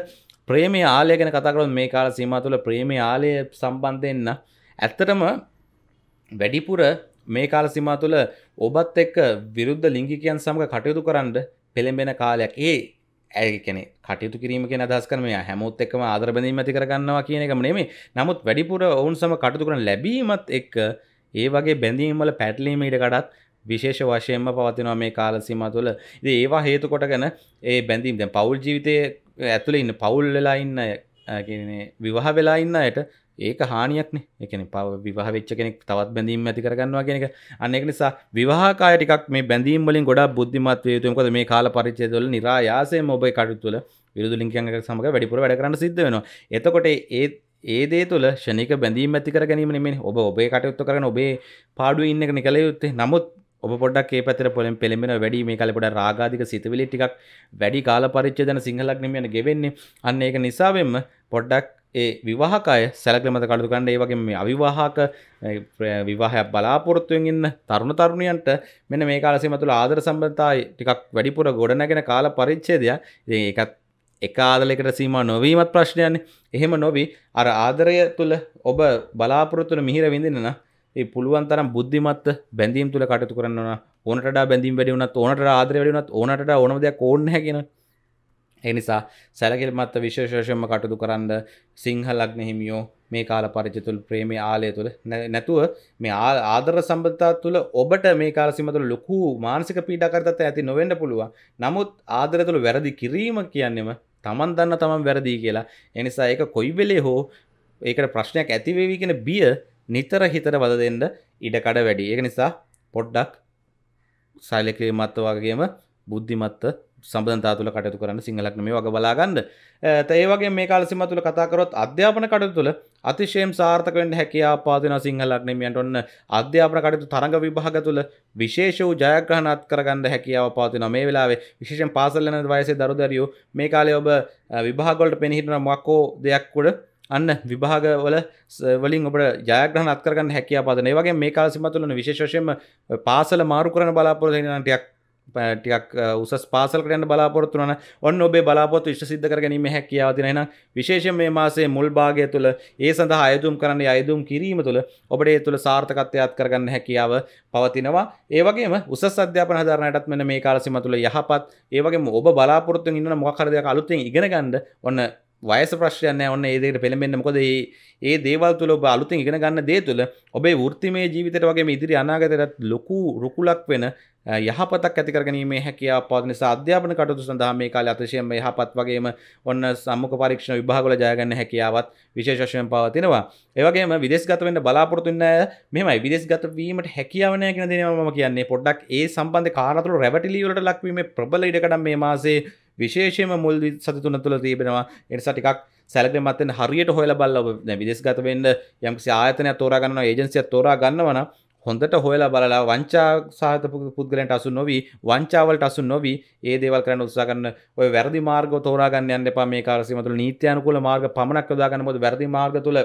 Speaker 1: ප්‍රේමේ ආලය ගැන කතාකරොත් මේ කාල සීම තුළ ප්‍රේමේ ආලය සම්බන්ධයන්න ඇත්තටම වැඩිපුර මේ කාල සිමා තුළ ඔබත් එක්ක විරුද්ධ ලිංගිකයන් සමඟ කටයුතු කරන්න පෙළඹෙන කාලයක් ඒ ඇකෙන කටයුතු කිරීම කියෙන අදස් කරම හැමොත් එක්ම ආදර බැඳීම ඇති කරගන්නවා කියන එක නෙමේ නමුත් වැඩිපුර ඔවුන් සම කටතු කරන ලැබීමත් එක්ක ඒ වගේ බැඳීම්වල පැටලීමට කඩත් විශේෂ වශයෙන්ම පවතිනවා මේ කාලසිම තුළ ඒවා හේතු කොටගැන ඒ බැඳීම් දැ පවුල් ජීවිතය ඇතුළ ඉන්න පවුල් වෙලා ඉන්න විවාහ වෙලා ඉන්නයට ඒක හානියක්නේ එකන පව විවාහ වෙච්ච කෙනෙක් තවත් බැඳීම ඇති කරගන්නවා කෙනෙක අනෙක් නිසා විවාහකාය ටිකක් මේ බැඳීම් වලින් ගොඩා බුද්ධිමත් වේ යුතුයි මොකද මේ කාල පරිච්ඡේද වල નિરાයාසයෙන් ඔබේ කටයුතු තුළ විරුදු ලිංගිකයන්ක සමග වැඩිපුර වැඩ කරන්න සිද්ධ වෙනවා එතකොට ඒ ඒ දේ තුළ ෂණික බැඳීම් ඇති කර ගැනීම නෙමෙයි ඔබ ඔබේ කටයුතු කරගෙන ඔබේ පාඩුවේ ඉන්න එක නිකල යුත්තේ නමුත් ඔබොඩක් පතර පොලින් පෙළෙමෙන වැඩි මේ කලපොට රාගාධික සිතවිලි ටිකක් වැඩි කාල පරිච්චදන සිංහලක් නිමියන ගෙවෙන්නේ අන්න ඒක නිසාවෙන්ම පොඩ්ඩක් ඒ විවාහකය සැලක්‍රමත කඩු ගන්න ඒ වගේ මේ අවිවාහක විවාහයක් බලාපොරොත්තුවෙන් ඉන්න තරුණ තරුණියන්ට මෙන්න මේ කාලසීම තුළ ආදර සම්බන්ධතායි ටිකක් වැඩිපුර ගොඩනැගෙන කාල පරිච්ඡේදය ඉතින් ඒකත් එක ආදලෙකට සීම නොවීමත් ප්‍රශ්නයන්නේ එහෙම නොවී අර ආදරය තුළ ඔබ බලාපොරොත්තුන මිහිර විඳින්න ඒ පුළුවන්තරම් බුද්ධිමත් බැඳීම් තුළ කටතු කරන්න ඕනට බැඳීම් වැඩිුණත් ඕනට ආදර වැඩිුණත් ඕනට ඕනද ඕන්න හැකිෙන එනිසා සැලකිල් මත්ත විශේෂයම කටුදු කරන්න සිංහලක්න හිමියෝ මේ කාල පරිචතුල් ප්‍රේමේ ආලය තුළ නැතුව මේ ආදර සම්බතා තුළ ඔබට මේ කාල සිමතුළ ලොකු මානසික පීඩාකරතත් ඇති නොවෙන්ඩ පුළුව නමුත් ආදර තුළ වැරදි කිරීම කියන්නෙම තමන් දන්න තමන් වැරදිී කියලා එනිසා ඒක කොයි වෙලේ හෝ ඒකට ප්‍රශ්නයක් ඇතිවේවී කියෙන බිය නිතර හිතට බද දෙන්න ඉඩකඩ වැඩි ඒක නිසා පොඩ්ඩක් සයිලකිරීමත්ත වගේම බුද්ධිමත්ත සබඳතා තුළ කටයුතු කරන්න සිංහලක් මේ වගේ බලාගන්න ඒ වගේ මේ කාලසිම තුළ කතාකරොත් අධ්‍යාපන කටයුතු තුළ අතිශයම් සාර්ථකෙන් හැකියා පාතින සිංහලක්නමියන්ට ඔන්න අධ්‍යාපන කටයුතු තරඟ විභාග තුළ විශේෂ වූ ජයග්‍රහණත් කරගන්න හැකියාව පාතින මේ වෙලාවේ විශේෂයෙන් පාසල් යන වයසේ දරුදරියෝ මේ කාලේ ඔබ විභාගවලට පෙනහිටන මොකෝ දෙයක් උඩ අන්න විභාගවල වලින් ඔබට ජයග්‍රහණ අත්කරගන්න හැකියාව පදන. ඒ වගේ මේ කාල සීමාව තුළන විශේෂ වශයෙන්ම පාසල මාරු කරන බලාපොරොත්තු වෙන ටිකක් ටිකක් උසස් පාසලකට යන්න බලාපොරොත්තු වෙන ඔන්න ඔබේ බලාපොරොත්තු ඉෂ්ට සිද්ධ කරගැනීමේ හැකියාව දෙන. එහෙනම් විශේෂයෙන් මේ මාසයේ මුල් භාගය තුළ ඒ සඳහා අයදුම් කරන්න අයදුම් කිරීම තුළ ඔබට ඒ තුළ සාර්ථකත්වය අත්කරගන්න හැකියාව පවතිනවා. ඒ වගේම උසස් අධ්‍යාපන හදාරණයටත් මෙන්න මේ කාල සීමාව තුළ යහපත් ඒ වගේම ඔබ බලාපොරොත්තු වෙන මොකක් හරි දෙයක් අලුතෙන් ඉගෙන ගන්න ඔන්න වයස ප්‍රශ්යන ඔන්න ඒදකට පෙළඹෙන්න්න මොකද ඒ දේවල් තුළ ඔබ අලුතින් ඉගෙන ගන්න දේ තුළ ඔබේ වෘත්තිමේ ජීවිතයට වගේ ඉදිරි අනාගතයටත් ලොකු රුකුලක් වෙන යහපතක් ඇතිකරගනීමේ හැකියා පත් නිසා අධ්‍යාපන කටයුතු සඳහා මේ කාලේ අතිශයම යහපත් වගේම ඔන්න සම්මුඛ පරීක්ෂණ විභාගවල ජය ගන්න හැකියාවත් විශේෂ වශයෙන් පවතිනවා. ඒ වගේම විදේශගත වෙන්න බලාපොරොත්තු වෙන අය මෙහෙමයි විදේශගත වීමට හැකියාව නැහැ කියන දේ මම කියන්නේ. පොඩ්ඩක් ඒ සම්බන්ධ කාරණා තුළ රැවටිලි වලට ලක්වීමේ ප්‍රබල ඉඩකඩම් මේ මාසේ විශේෂම මුල් සතුන තුළ තිබෙනවා එනිසා ටිකක් සැලකමත්තෙන් හරියට හොල බල්ල විදෙස්ගත වෙන්න යම්කිසි ආයතනය තෝරගන්න ඒජන්සිය තෝරා ගන්නවන හොඳට හොයලා බලලා වංචා සාහත පුද්ගලන්ට අසු නොවී වංචාවලට අසු නොවී ඒ දේවල් කරන්න උත්සාගන්න ඔය වැරදි මාර්ග තෝරාගන්න යන්න එපා මේ කාරසීමතුළ නීත්‍යයනකුල මාර්ග පමණක් යොදාගන්න මොද වැරදි මාර්ග තුළ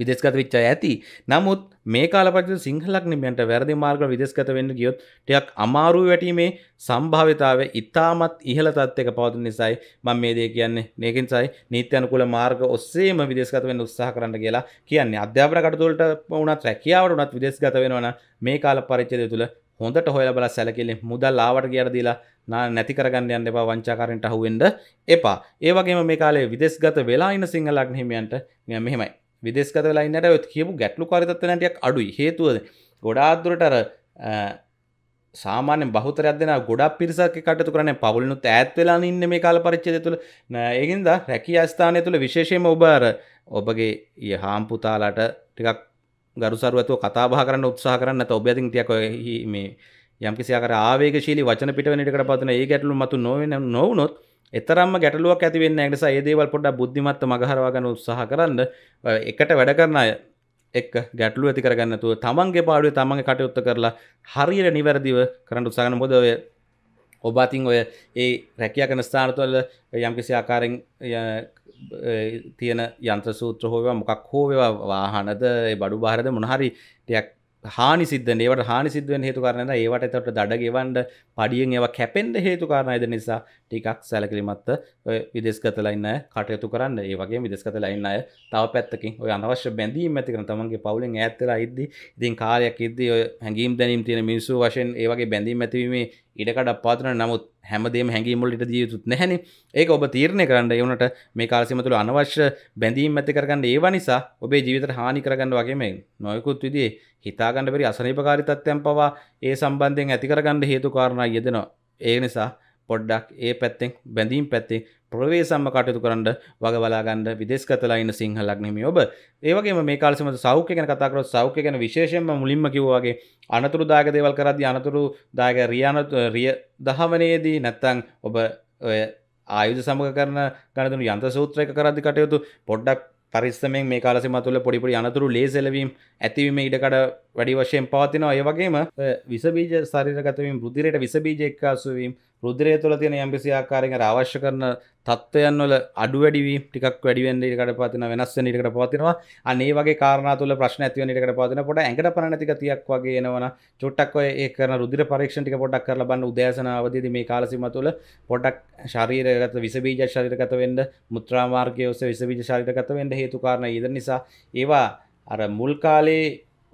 Speaker 1: විදෙස්ගත විච්චා ඇති නමුත් මේ කාලපට සිංහලක්නිමට වැරදි මාර්ග විදෙස්ගත වෙන්න ගියොත් ටයක් අමාරු වැටීමේ සම්භාවිතාව ඉතාමත් ඉහළ තත්වක පවතු නිසයි මං මේ දේ කියන්නේ නේකින් සයි නීත්‍යයනකුල මාර්ග ඔස්සේම විදෙස්ගත වෙන්න උත්සාහ කරන්න කියලා කියන්නේ අධ්‍යාපන කටතුලට වනත් රැකියාවට වනත් විදෙස්ගත වෙනවන මේ කාල පරිච්චදය තුළ හොඳට හොයල බල සැලකිලි මුදල් ආවට කියරදිලා නා නැති කරගන්න යන්න එපා වංචාකාරෙන්ට අහුවෙන්ඩ එපා ඒවගේම මේ කාලේ විදෙස්ගත වෙලා ඉන්න සිංහලක් හිමියන්ට මෙහෙමයි විදෙස්ගත වෙලාන්නට ඔත් කියපු ගැටලු කාරිතත්වනටයක් අඩුයි හේතුවද ගොඩාදුරට අර සාමානෙන් බහතරයක් දෙෙන ගොඩක් පිරිසක් කටතු කරන පවලනුත් ඇත් වෙලා ඉන්න මේ කාල පරිච්චද තුළ ඒගින්ද රැකී අස්ථානය තුළ විශේෂයම ඔබාර ඔබගේ ය හාම්පුතාලට ටිකක් ගරුසරුවතු කතාබහ කරන්න උත්සාහ කරන්න ඔබ ඇති තියක මේ යම්කිසිකර ආවේශීලි වචන පිටවනට කරපත්න ඒ ගැටලු මතු නොවෙන නොවනොත් එතරම්ම ගැටලුවක් ඇති වෙන්න ඒ නිසා මේ දේවල් පොඩ්ඩක් බුද්ධිමත්ව මගහරවා ගන්න උත්සාහ කරන්න එකට වැඩ කරන අය එක්ක ගැටලුව ඇති කරගන්න නැතුව තමන්ගේ පාඩුවේ තමන්ගේ කටයුත්ත කරලා හරියට නිවැරදිව කරන්න උත්සාහ කරන මොකද ඔය ඔබ අතින් ඔය ඒ රැකියා කරන ස්ථානවල යම්කිසි ආකාරයෙන් තියෙන යන්ත්‍ර සූත්‍ර හෝ වේවා මොකක් හෝ වේවා වාහනද ඒ බඩු බාරද මොන හරි ටිකක් හානි සිද්ධන ඒවට හානි සිදුවෙන් හේතු කරනද ඒවට එතට දඩ ගෙවන්ඩ පඩියෙන් ඒව කැපෙන්ද හේතු කාරණයද නිසා ටිකක් සැලකිලිමත්ත විදෙස්කතලයින්න කටයුතු කරන්න ඒවගේ විදෙස්කතලයින්න අය තව පැත්තකින් ඔය අනවශ්‍ය බැඳීම ඇතිකන තමන්ගේ පවුලෙන් ඇත්තලා ඉද්දි ඉතින් කාලයක් ඉද්දි හැඟීම් දැනීම් තියෙන මිනිසු වශයෙන් ඒවගේ බැඳීම ඇතිවීමේ ඉඩකට පාතන නමුත් හැමදේ හැඟීමල්ලට දියයුතුත් නැහැන ඒක ඔබ තීරණය කරන්න එවනට මේ කාලසිමතුළ අනවශ්‍ය බැඳීම් ඇති කරගන්න ඒවා නිසා ඔබේ ජීවිතර හානි කරගන්න වගේ මේ නොයකුත් විදේ හිතාගන්න පරි අසනීපකාරිතත්වයන් පවා ඒ සම්බන්ධයෙන් ඇතිකරගන්න හේතු කාරණා යෙදෙනවා ඒ නිසා පොඩ්ඩක් ඒ පැත්තෙන් බැඳීම් පැත්තේ ප්‍රවේ සම්ම කටයුතු කරන්න වග බලාගන්න විදෙස්කතලා ඉන්න සිංහලක්නෙම ඔබ ඒවගේ මේ කාලසම සෞඛ්‍ය ගැන කතාකරොත් සෞඛ්‍ය ගැන විශේෂයෙන්ම මුලින්ම කිව්වාගේ අනතුරු දායක දේවල් කරද්දී අනතුරු දායක රියානතු රිය දහවනේදී නැත්තං ඔබ ඔය ආයුධ සමග කරන ගණතුණු යන්ත්‍ර සූත්‍රයක කරද්දි කටයුතු පොඩ්ඩක් පරිස්සමෙන් මේ කාලසම තුළ පොඩිපොඩි අනතුරු ලේසලවීම් ඇතිවීම ඉඩකඩ වැඩි වශයෙන් පවතිනවා ඒ වගේම විසබීජ ශරීරගතවීම රුධිරයට විසබීජ එක්කාසුවීම රුදරය තුළ තියෙන යම්පිසි ආකාරයෙන් අවශ්‍ය කරන තත්ත්වයන් වල අඩු වැඩි වීම ටිකක් වැඩි වෙන ඊටකට පවතින වෙනස් වෙන ඊටකට පවතිනවා අනේ වගේ කාරණා තුල ප්‍රශ්න ඇති වෙන ඊටකට පවතින පොඩ ඇඟට පරණ ටික 30ක් වගේ එනවනම් චුට්ටක් ඔය ඒ කරන රුධිර පරීක්ෂණ ටික පොඩ්ඩක් කරලා බලන්න උදෑසන අවධියේදී මේ කාල සීමා තුල පොඩ්ඩක් ශරීරගත විස බීජ ශරීරගත වෙන්න මුත්‍රා මාර්ගයේ ඔස්සේ විස බීජ ශරීරගත වෙන්න හේතු කාරණා ඊද නිසා ඒවා අර මුල් කාලේ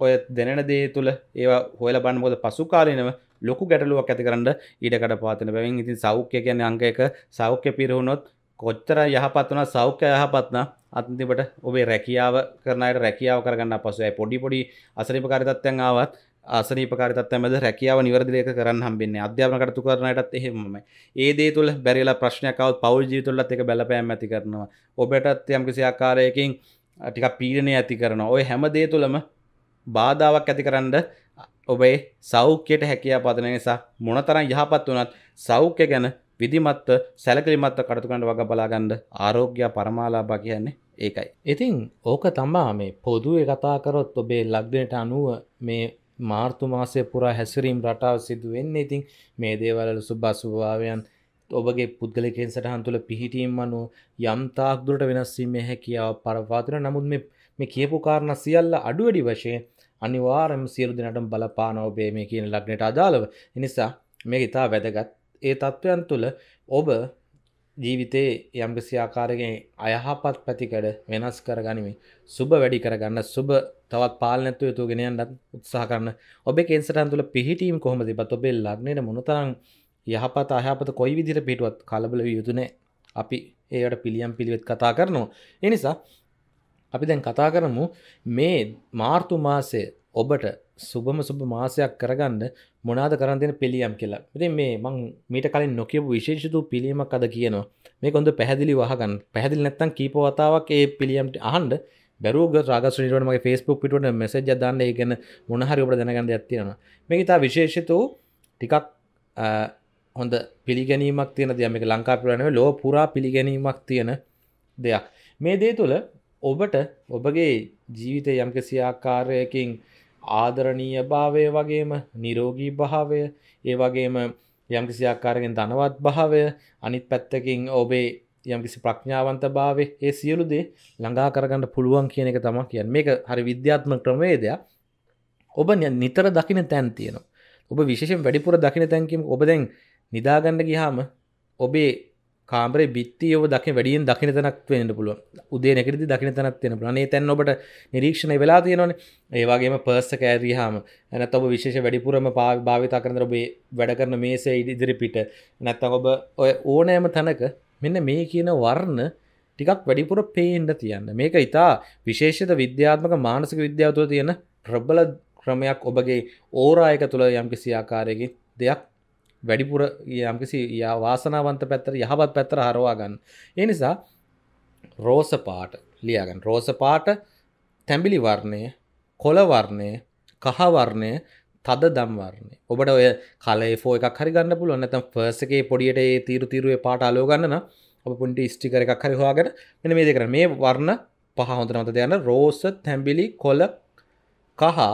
Speaker 1: ඔය දැනෙන දේ තුල ඒවා හොයලා බලන්න මොකද පසු කාලිනව ලොකු ගැටලුවක් ඇතිකරන්න ඊඩකට පාතන බැවින් ඉතින් සෞඛ්‍ය කියන්නේ අංගයක සෞඛ්‍ය පිරවුණොත් කොච්චර යහපත් වන සෞඛ්‍ය යහපත්නා අන්තිමට ඔබේ රැකියාව කරනයට රැකියාව කරගන්න පසුයි පොඩි පොඩි අසරිපකාරිතත්වයන් ආවත් අසනීපකාරිතත්ව මැද රැකියාව නිවැරදිලයක කරන්න හම්බෙන්නේ අධ්‍යාපන කටතු කරනයටත් එහෙමම ඒ දේ තුළ බැරිලා ප්‍රශ්නයකවත් පවල් ජීතුල්ලත් එක බැලපෑම් ඇති කරනවා ඔබටත් යම්කිසි ආකාරයකින් ටික පීඩනය ඇති කරන ඔය හැම දේ තුළම බාධාවක් ඇති කරන්න ඔබේ සෞඛ්‍යයට හැකියා පදන නිසා මොනතරම් යහපත් වුණත් සෞඛ්‍ය ගැන විධිමත්ව සැලකිලිමත්ව කටයුතු කරන්න වග බලා ගන්න ආරෝග්‍ය පරමාලාභා කියන්නේ ඒකයි. ඉතින් ඕක තමා මේ පොදුවේ කතා කරොත් ඔබේ ලග්නයට අනුව මේ මාර්තු මාසය පුරා හැසිරීම් රටාව සිදුවෙන්න ඉතින් මේ දේවලල සුභාසුභාවයන් ඔබගේ පුද්ගලකෙන් සටහන් තුළ පිහිටීම් අනු යම් තාක්දුරට වෙනස්වීම හැකියාව පරවාතන නමුත් මේ කියපු කාරණ සියල්ල අඩුවඩි වශයෙන් අනිවාර්යයෙන්ම සියලු දෙනාටම බලපාන ඔබේ මේ කියන ලග්නයට අදාළව. ඒ නිසා මේක ඉතා වැදගත්. ඒ තත්වයන් තුළ ඔබ ජීවිතයේ යම්කිසි ආකාරයෙන් අයහපත් පැතිකඩ වෙනස් කරගනිමින් සුබ වැඩි කරගන්න සුබ තවත් පාලනැත්තු යුතු ගෙනයන්නත් උත්සාහ කරන්න ඔබේ කෙන්සටන් තුළ පිහිටීම් කොහොම තිබත් ඔබේ ලග්නයට මොනතරම් යහපත අයහපත කොයි විදිර පිටුවත් කලබල යුතුනේ අපි ඒයට පිළියම් පිළිවෙත් කතා කරනවා එනිසා අපි දැන් කතා කරමු මේ මාර්තු මාසය ඔබට සුබම සුබ මාසයක් කරගන්න මොනාද කරන්තින පිළියම් කියලා ඉති මේ මං මීට කලින් නොකියපු විශේෂතු පිළියීමක් අද කියනවා මේ කොඳ පැහැදිලි වහගන්න පැහදිලි නැත්තන් කීපවතාවක් ඒ පිළියම්ට අහන්ඩ බැරුග රාගස්ටමගේ ෆස්බුක් පිටුවට මෙසජ දන්න ඒගැන මොනහරි ඔබට දැනගන්න ඇත්තියෙනවා මේ ඉතා විශේෂතු ටිකක් හොඳ පිළිගැනීමක් තියෙන දෙයම ලංකා පිරණව ලෝ පුරා පිළිගැනීමක් තියෙන දෙයක් මේ දේ තුළ ඔබට ඔබගේ ජීවිත යම්කිසි ආකාරයකින් ආදරණීය භාවය වගේම නිරෝගී භාවය ඒ වගේම යම්කිසි ආකාරයෙන් ධනවත් භාවය අනිත් පැත්තකින් ඔබේ යම්කිසි ප්‍රඥාවන්ත භාවේ ඒ සියලු දේ ළඟා කරගන්න පුළුවන් කියන එක තමක් කියන් මේක හරි විද්‍යාත්ම ක්‍රමවේදයක් ඔබ නිතර දකින තැන් තියෙනවා ඔබ විශෂෙන් වැඩිපුර දකින තැන්කම් ඔබ දැන් නිදාගන්න ගිහාම ඔබේ කාමරේ බිත්තියව දකින වැඩියෙන් දකින තැනක් වෙන්න පුළුව උදේ නැකරදි දකින තැනත් වෙන පුළනේ තැන් ඔබට නිරීක්ෂණ වෙලා තියෙනවන ඒවාගේම පර්ස කෑරහාම ඇනත් ඔබ විශේෂ වැඩිපුරම භාවිතා කරන ඔබේ වැඩ කරන මේසේ ඉදිරි පිට නැත්තම් ඔබ ඔය ඕනෑම තැනක මෙන්න මේ කියන වර්ණ ටිකක් වැඩිපුර පේන්ඩ තියන්න මේක ඉතා විශේෂත විද්‍යාත්මක මානසික විද්‍යාවතුව තියෙන ප්‍රබල ක්‍රමයක් ඔබගේ ඕරායක තුළ යම්කිසි ආකාරයකි දෙයක් වැඩිපුර යම්කිසි වාසනාවන්ත පැත්තර යහපත් පැත්තර හරවා ගන්න. ඒ නිසා රෝස පාට ලියාගන්න රෝස පාට තැඹිලි වර්ණය කොළවර්ණය කහවර්ණය තද දම්වර්ණය ඔබට ඔය කලේ ෆෝ එකක් හරි ගන්න පුළුව නැතම් පර්සකේ පොඩියට ඒ තීරු තීරුවේ පාට අලෝගන්නන ඔබ පුන්ටි ස්ටිකර එකක් හරි හවාගෙන මෙන මේ දෙකර මේ වර්ණ පහ හොඳ නොත දෙයන්න රෝස තැඹිලි කොල කහා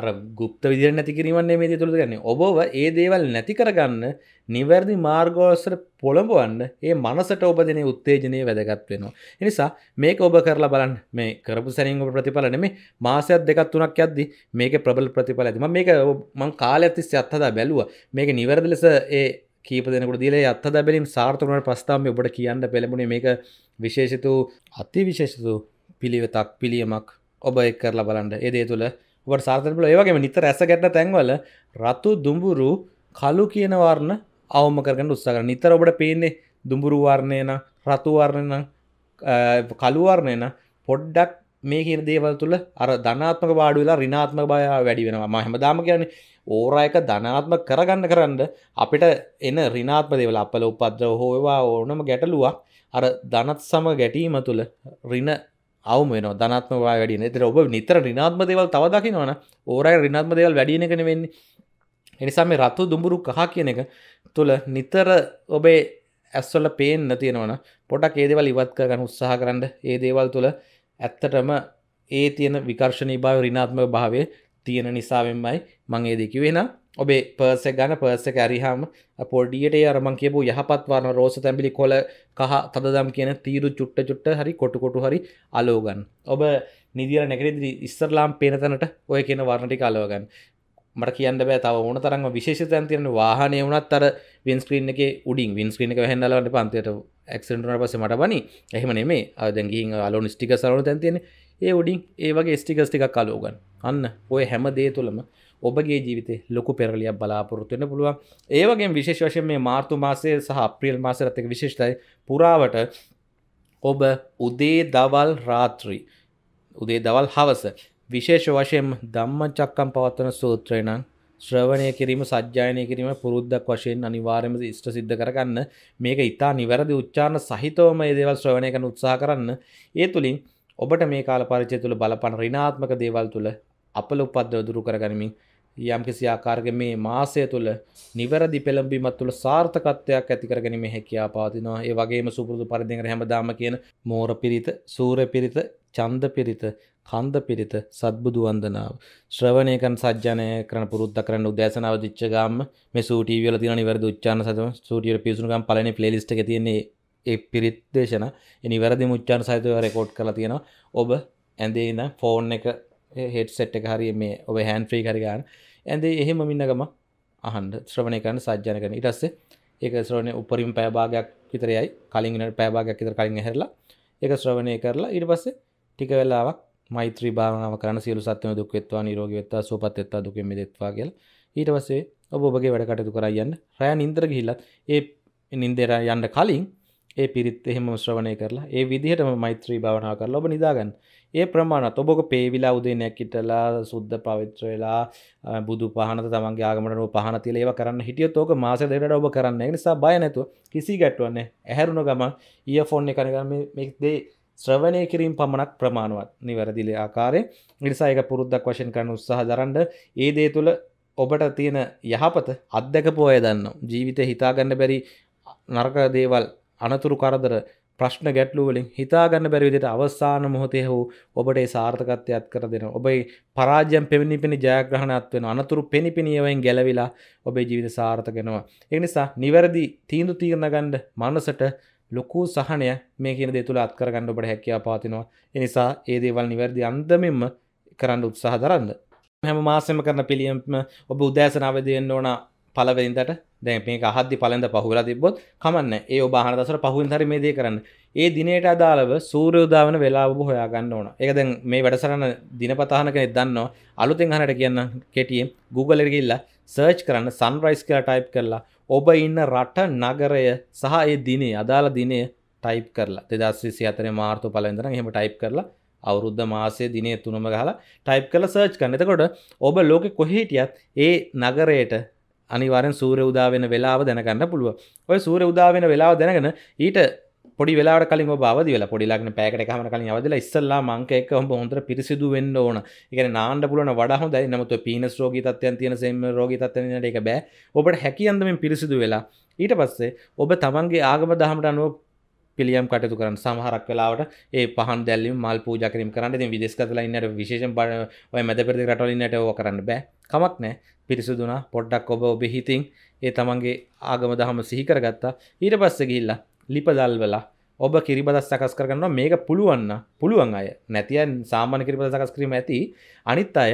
Speaker 1: අර ගුප්ත විදිර නැති කිරීමන්නේ මේ තුළ ගන්න ඔබව ඒ දේවල් නැති කරගන්න නිවැරදි මාර්ගෝස්සර පොළඹුවන්න ඒ මනසට ඔබ දෙන උත්තේජනය වැදගත් වෙනවා. එනිසා මේක ඔබ කරලා බලන් මේ කරපු සැරින් ඔබ ප්‍රතිඵල නෙමේ මාසයක් දෙකක් තුනක් යද්දි මේක ප්‍රබල ප්‍රතිඵල ඇති. මම මේක මම කාලයක් තිස්සේ අත්හදා බැලුවා. මේක නිවැරදි ලෙස ඒ කීප දෙනකට දීලේ අත්හදා බැලීම සාර්ථක වුණාට පස්තාම ඔබට කියන්න පෙළඹුණේ මේක විශේෂිත වූ අතිවිශේෂිත වූ පිළිවෙතක් පිළියමක් ඔබ එක් කරලා බලන්න. ඒ දේ තුළ ඔබට සාර්ථකල ඒවගේම නිතර ඇස ගැට තැන්වල රතු දුඹුරු කලු කියන වර්ණ අවම කරගන්න උත්සාහ කරන නිතර ඔබට පේන්නේ දුඹුරු වර්ණය නම් රතු වර්ණය නම් කලු වර්ණය නම් පොඩ්ඩක් මේ කියන දේවල් තුළ අර ධනාත්මක පාඩු වෙලා ඍණාත්මක බය වැඩි වෙනවා මම හැමදාම කියන්නේ ඕරා එක ධනාත්මක කරගන්න කරන්න අපිට එන ඍණාත්මක දේවල් අපල උපද්‍රව හෝ ඒවා ඕනම ගැටලුවක් අර ධනත් සම ගැටීම තුළ ඍණ අවම වෙන ධනත්මවා වැඩි නතර ඔබ නිතර රිනාත්ම දේවල් තවදකිනවන ඕරයි රිනාත්ම දේවල් වැඩියන කෙන වෙන්නේ එනිසා මේ රත්තු දුඹුරු කහ කියන එක තුළ නිතර ඔබේ ඇස්වල පේෙන් නැතියෙනවන පොටක් ඒදවල් ඉවත් කරගන්න උත්සාහ කරන්න ඒ දේවල් තුළ ඇත්තටම ඒ තියෙන විකර්ශණී භාව රිනාත්ම භාවය තියෙන නිසාවෙන්මයි මගේ දෙකිවෙන ඔබේ පර්ස ගන පර්ස ඇරිහාම පොඩියට අරමන් කියපු යහපත්වාන රෝස තැබිලි කොල කහ තදම් කියන තීරු චුට්ට චුට්ට හරි කොටුකොටු හරි අලෝගන් ඔබ නිදිර නැකරෙදි ඉස්සරලාම් පේනතනට ඔය කියන වර්ණටි කලෝගන් මට කියන්න බෑ තව ඕන තරන්ම විශේෂතයන් තියෙන වාහනය වුණත් අර වින්ස්ක්‍රීන් එක උඩින් වින්ස්ක්‍රීන එක හැඳලවට පන්තියට එක්සටන පස මට බනි එහම නෙමේ අදගී අලු ස්ටික සරන තැන්තියන්නේ ඒ ඔඩින් ඒවගේ ස්ටිකස්ටික කලෝගන් අන්න ඔය හැම දේ තුළම ඔබගේ ජීවිතේ ලොකු පෙරලියක් බලාපොරොත්තුවෙන පුළුවන් ඒවගේ විශේෂ වශයෙන් මේ මාර්තු මාසය සහ අප්‍රියල් මාසරත්තක විශේෂතයි පුරාවට ඔබ උදේ දවල් රාත්‍රී උදේ දවල් හවස විශේෂ වශයෙන් දම්ම චක්කම් පවත්වන සූත්‍රයනං ශ්‍රවණය කිරීම සජ්‍යායනය කිරීම පුරුද්දක් වශයෙන් අනිවාර්යම ඉෂ්ට සිද්ධ කරගන්න මේක ඉතා නිවැරදි උච්චාරණ සහිතවම ඒ දේවල් ශ්‍රවණය කරන උත්සාහ කරන්න ඒ තුළින් ඔබට මේ කාල පරිචය තුළ බලපන රිනාත්මක දේවල් තුළ අපල උපද්දව දුරු කරගනිමින් යම්කිසි ආකාරග මේ මාසය තුළ නිවැරදි පෙළඹීමත් තුළ සාර්ථකත්වයක් ඇතිකරගැනීම හැකියා පාතිනවා ඒ වගේම සුපුරදු පරිදිර හැමදාම කියන මෝර පිරිත සූර පිරිත චන්ද පිරිත කන්ද පිරිත සත්බුදු වන්දනාව ශ්‍රවණයකන් සජ්ජනය කරන පුරුද්ධ කරන්න උදෑසනාව දිච්චගම්ම මේ සූටීවල තින නිවැරදි උච්චාන සතම සූටියට පිසුනුගම් පලන පලලිස්ට තියෙන්නේ ඒ පිරිත් දේශන නිවැරදි මුච්චාන් සහිතව රෙකෝඩ් කලා තියෙනවා ඔබ ඇඳේ ඉන්න ෆෝන් එක හෙට සෙට් එක හරි මේ ඔබ හැන් ්‍රී කරගන්න ඇඳේ එහෙම මින්නගම අහන්ඩ ශ්‍රවණය කරන්න සජ්ජන කරන ඉටස්සේ ඒක ශ්‍රවණය උපරින් පෑභාගයක් විතරයයි කලින්ට පෑභාගයක් විතර කලින් හැරලා ඒක ශ්‍රවණය කරලා ඉට පස්සේ ටික වෙලාවක් මෛත්‍රී භාවනාව කරන සියලු සත්‍යම දුක් වෙත්වා නිරෝගී වෙත්වා සුවපත් වෙත්වා දුකෙන් මිදෙත්වා කියලා ඊට පස්සේ ඔබ ඔබගේ වැඩ කටයුතු කරා යන්න රෑ නින්දර ගිහිල්ලත් ඒ නින්දේට යන්න කලින් ඒ පිරිත් එහෙම ශ්‍රවණය කරලා ඒ විදිහටම මෛත්‍රී භාවනා කරලා ඔබ නිදාගන්න. ඒ ප්‍රමාණත් ඔබ ඔක පේවිලා උදේ නැගිටලා සුද්ධ පවිත්‍ර වෙලා බුදු පහනත තමන්ගේ ආගමට නෝ පහන තියලා ඒවා කරන්න හිටියොත් ඕක මාසෙ දෙකකට ඔබ කරන්න. ඒ නිසා බය නැතුව කිසි ගැටුවක් නැහැ. ඇහැරුණ ගමන් ඉයර්ෆෝන් එක කරගෙන මේ දේ ශ්‍රවණය කිරීම පමණක් ප්‍රමාණවත්. නිවැරදි ආකාරයෙන්. ඒ නිසා ඒක පුරුද්දක් වශයෙන් කරන්න උත්සාහ දරන්න. ඒ දේ තුළ ඔබට තියෙන යහපත අත්දකපු අය දන්නවා. ජීවිතේ හිතාගන්න බැරි නරක දේවල් අනතුරු කරදර ප්‍රශ්න ගැටලුවලින් හිතාගන්න බැරි විදිහට අවසාන මොහොතේ හෝ ඔබට ඒ සාර්ථකත්වයක් කර දෙන ඔබේ පරාජයන් පෙමිනිපෙනි ජයග්‍රහණයක් වෙන අනතුරු පෙනිපෙනියවෙන් ගැලවිලා ඔබේ ජීවිත සාර්ථක වෙනවා ඒ නිසා නිවැරදි තීන්දුව తీරන ගන්න මනසට ලොකු සහනය මේ කියන දේ තුල අත්කර ගන්න ඔබට හැකියාව පවතිනවා ඒ නිසා ඒ දේවල් නිවැරදි අන්දමින්ම කරන්න උත්සාහ දරන්න හැම මාසෙම කරන පිළියම්ම ඔබ උදෑසන අවදි වෙන්න ඕන පළවෙනිදට දැ මේ හදදි පලඳ පහුලා තිබොත් කමන්න ඒ ඔබාහන දසර පහුවෙන් හරි මේ දේ කරන්න ඒ දිනයට අදාළව සූරයෝදාවන වෙලාබ හොයාගන්න ඕන එකදැන් මේ වැඩසරන්න දිනපතාහනක එදන්න අලුතෙන් හනට කියන්න කෙටියම් Googleගල්ල සර්ච් කරන්න සන්රයිස් කියලා ටයිප් කරලා ඔබ ඉන්න රට නගරය සහ ඒ දිනේ අදාළ දිනය ටයිප් කරලා දෙදස්විසි අතන මාර්තු පලඳන හෙම ටයිප් කරලා අවුරුද්ධ මාසය දිනේ තුනම ගහලා ටයිප් කළ සර්ච් කන්න එතකොට ඔබ ලෝකෙ කොහේටියත් ඒ නගරයට අනිවාරෙන් සූර උදාවෙන වෙලාව දැනගන්න පුළුව ඔය සූර උදාවෙන වෙලාව දැනගෙන ඊට පොඩි වෙලා කලින් බවද වෙලා පොඩිලක්න පැකට හම කලින් අවදල ඉස්සල්ලා මංකයක හොම හොඳර පිරිසිදු වෙන්න ඕන එකන නාන්න පුලන වඩ හොඳයි නමතු පිනස් රෝගීතත්යන් තියෙන සෙම රෝගීතත්යන එක බෑ ඔබට හැකියන්දමින් පිරිසිදු වෙලා ඊට පස්සේ ඔබ තමන්ගේ ආගම දහමට අනුව පිළියම් කටතු කරන්න සමහරක් වෙලාවට ඒ පහන් දැල්ලීම මල් පූජකරම් කරන්න ති විදෙස් කතලා ඉන්නට විශේෂ බඩ ඔය මැද පෙරදි රටලින්නට ඕ කරන්න බෑ කමක් නෑ පිරිසුදුනා පොඩ්ඩක් ඔබ ඔබ හිතින් ඒ තමන්ගේ ආගම දහම සිහිකර ගත්තා ඊට පස්ස ගිල්ලා ලිපදල් වෙලා ඔබ කිරිබදස් සකස් කරන්න මේක පුළුවන්න පුළුවන් අය නැතියන් සාමාන කිරිබද සකස් කිරීම ඇති අනිත් අය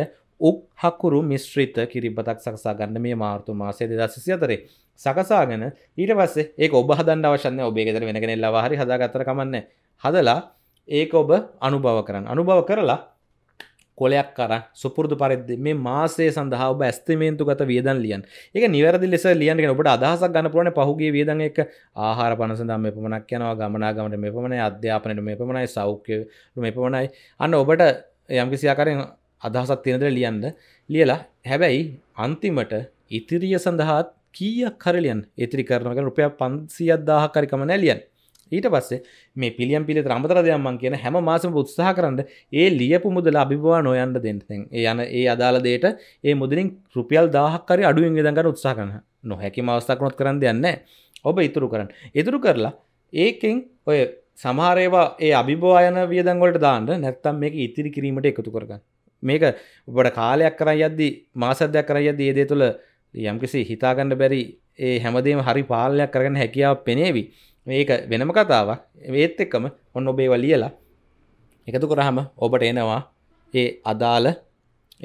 Speaker 1: උක් හකුරු මිශ්‍රිත කිරිබතක් සකසා ගන්න මේ මාර්තු මාසේ දෙදස්සිසි අතරේ සකසාගෙන ඊට පස්සේ ඒ ඔබ හදන්න අවශන්න ඔබේ ෙදර වෙනගෙනෙල්ලා හරි හදාගතර කමන්න හදලා ඒක ඔබ අනුභව කරන්න අනුභව කරලා කොලයක් කර සුපුරදු පරිද්දි මේ මාසේ සඳහා ඔබ ඇස්තිමේන්තු ගත වියදන් ලියන් එක නිවැරදි ලෙස ලියන්ගෙන ඔබට අදහසක් ගන්න පුළුවන් පහුගේ වියදන් එක ආහාර පන සඳහා මේ පමණක් යනවා ගමනාගමට මේ පමණයි අධ්‍යාපනයට මේ පමණයි සෞඛ්‍ය මේ පමණයි අන්න ඔබට යම්කිසි ආකාරයෙන් අදහසක් තියෙනද ලියන්න ලියලා හැබැයි අන්තිමට ඉතිරිය සඳහාත් කීයක් කරලියන් ඉතිරි කරනක රුපය පන්සිියත් දාහකරිකම නැලියන් ඊට පස්සේ මේ පිළියම් පිළි ්‍රමතර දෙයම්මන් කියන හැම මාසම උත්සාහ කරන්න ඒ ලියපු මුදල අභිවා නොයන්ට දෙන්නතෙන් යන ඒ අදාළ දේට ඒ මුදලින් රුපියල් දාහක්කරි අඩුවෙන් දඟට උත්සා කරන නොහැකි මවස්ථාකනොත් කරන්න දෙයන්න ඔබ ඉතුරු කරන්න ඉතුරු කරලා ඒකෙන් ඔය සමහරේවා ඒ අභිභවායන වියදංගොලට දාන්න නැත්තම් මේක ඉතිරි කිරීමට එකතු කරගන්න මේක ඔබට කාලයක් කරන්න යද්දි මාසදයක් කර යද ඒ දේ තුළ යම්කිසි හිතාගන්න බැරි ඒ හැමදේම හරි පාලයක් කරගන්න හැකියාව පෙනේවි මේක වෙනම කතාවක් ඒත් එක්කම ඔන්න ඔබේ වලියලා එකතු කරහම ඔබට එනවා ඒ අදාළ